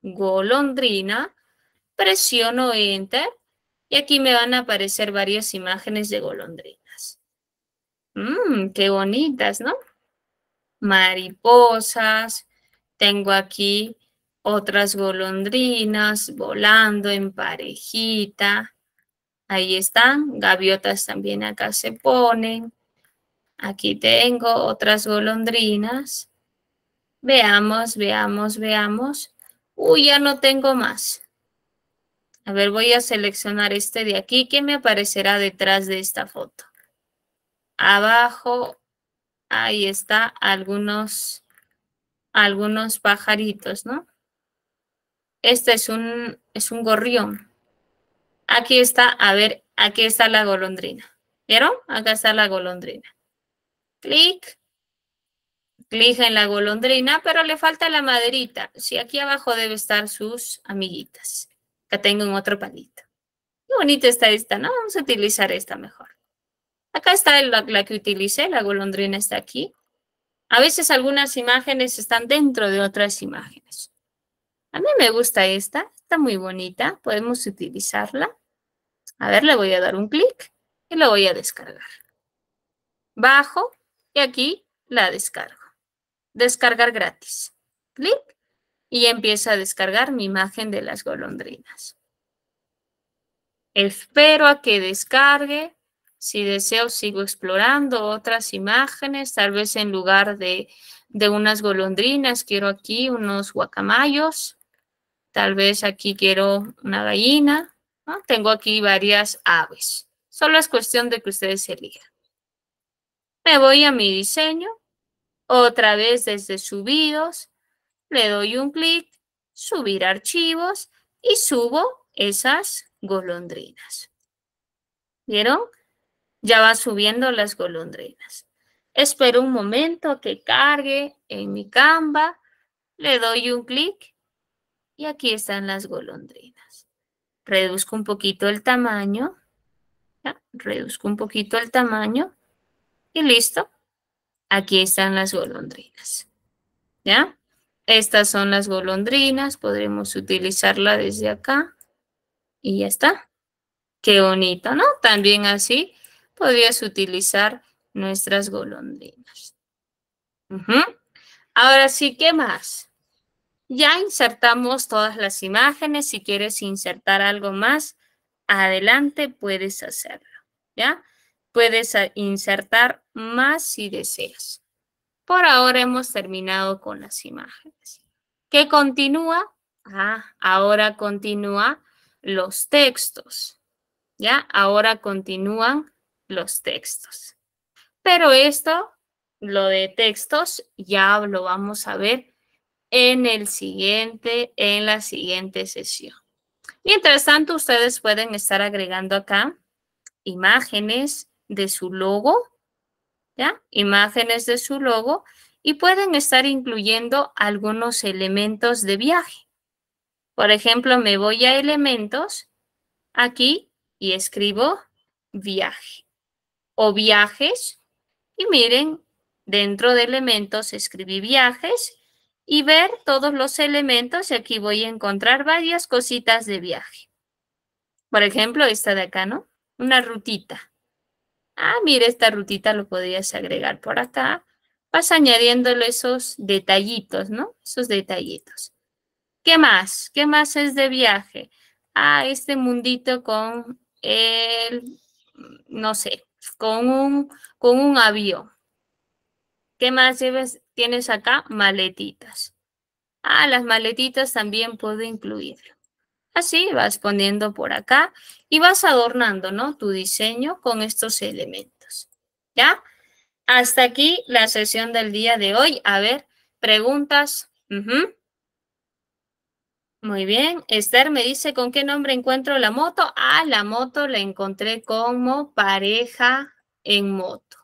golondrina, presiono Enter y aquí me van a aparecer varias imágenes de golondrinas. Mmm, qué bonitas, ¿no? Mariposas, tengo aquí otras golondrinas volando en parejita. Ahí están, gaviotas también acá se ponen. Aquí tengo otras golondrinas. Veamos, veamos, veamos. Uy, ya no tengo más. A ver, voy a seleccionar este de aquí que me aparecerá detrás de esta foto. Abajo, ahí está, algunos, algunos pajaritos, ¿no? Este es un, es un gorrión. Aquí está, a ver, aquí está la golondrina. ¿Vieron? Acá está la golondrina clic, clic en la golondrina, pero le falta la maderita. Sí, aquí abajo debe estar sus amiguitas. Acá tengo en otro palito. Qué bonita está esta, ¿no? Vamos a utilizar esta mejor. Acá está la, la que utilicé, la golondrina está aquí. A veces algunas imágenes están dentro de otras imágenes. A mí me gusta esta, está muy bonita, podemos utilizarla. A ver, le voy a dar un clic y lo voy a descargar. Bajo, y aquí la descargo. Descargar gratis. Clic y empieza a descargar mi imagen de las golondrinas. Espero a que descargue. Si deseo, sigo explorando otras imágenes. Tal vez en lugar de, unas golondrinas, quiero aquí unos guacamayos. Tal vez aquí quiero una gallina. Tengo aquí varias aves. Solo es cuestión de que ustedes elijan. Me voy a mi diseño, otra vez desde subidos, le doy un clic, subir archivos y subo esas golondrinas. ¿Vieron? Ya va subiendo las golondrinas. Espero un momento que cargue en mi Canva, le doy un clic y aquí están las golondrinas. Reduzco un poquito el tamaño, reduzco un poquito el tamaño y listo. Aquí están las golondrinas. ¿Ya? Estas son las golondrinas. Podremos utilizarla desde acá. Y ya está. Qué bonito, ¿no? También así podrías utilizar nuestras golondrinas. Ahora sí, ¿qué más? Ya insertamos todas las imágenes. Si quieres insertar algo más, adelante puedes hacerlo, ¿ya? Puedes insertar más si deseas. Por ahora hemos terminado con las imágenes. ¿Qué continúa? Ah, ahora continúa los textos. ¿Ya? Ahora continúan los textos. Pero esto, lo de textos, ya lo vamos a ver en el siguiente, en la siguiente sesión. Mientras tanto, ustedes pueden estar agregando acá imágenes, de su logo, ¿ya? Imágenes de su logo y pueden estar incluyendo algunos elementos de viaje. Por ejemplo, me voy a elementos aquí y escribo viaje o viajes y miren, dentro de elementos escribí viajes y ver todos los elementos y aquí voy a encontrar varias cositas de viaje. Por ejemplo, esta de acá, ¿no? Una rutita. Ah, mira, esta rutita lo podrías agregar por acá. Vas añadiéndole esos detallitos, ¿no? Esos detallitos. ¿Qué más? ¿Qué más es de viaje? Ah, este mundito con el, no sé, con un, con un avión. ¿Qué más tienes acá? Maletitas. Ah, las maletitas también puedo incluirlo. Así vas poniendo por acá y vas adornando ¿no? tu diseño con estos elementos. ¿Ya? Hasta aquí la sesión del día de hoy. A ver, preguntas. Muy bien. Esther me dice, ¿con qué nombre encuentro la moto? Ah, la moto la encontré como pareja en moto.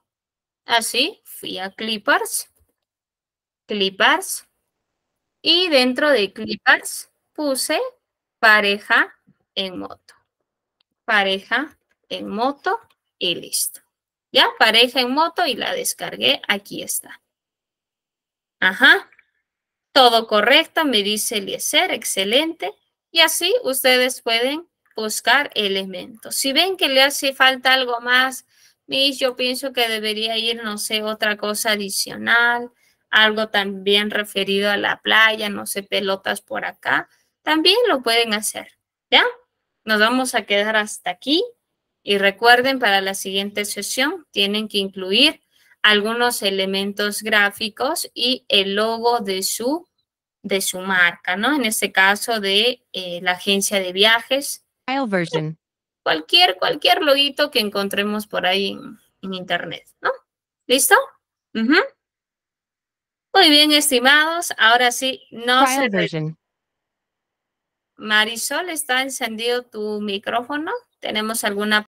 Así, fui a Clippers. Clippers. Y dentro de Clippers puse pareja en moto. Pareja en moto y listo. Ya, pareja en moto y la descargué. Aquí está. Ajá. Todo correcto, me dice Eliezer, excelente. Y así ustedes pueden buscar elementos. Si ven que le hace falta algo más, mis, yo pienso que debería ir, no sé, otra cosa adicional, algo también referido a la playa, no sé, pelotas por acá también lo pueden hacer. ¿Ya? Nos vamos a quedar hasta aquí. Y recuerden, para la siguiente sesión tienen que incluir algunos elementos gráficos y el logo de su, de su marca, ¿no? En este caso de eh, la agencia de viajes. Version. Cualquier, cualquier loguito que encontremos por ahí en, internet, ¿no? ¿Listo? Muy bien, estimados. Ahora sí, no se, Marisol, ¿está encendido tu micrófono? ¿Tenemos alguna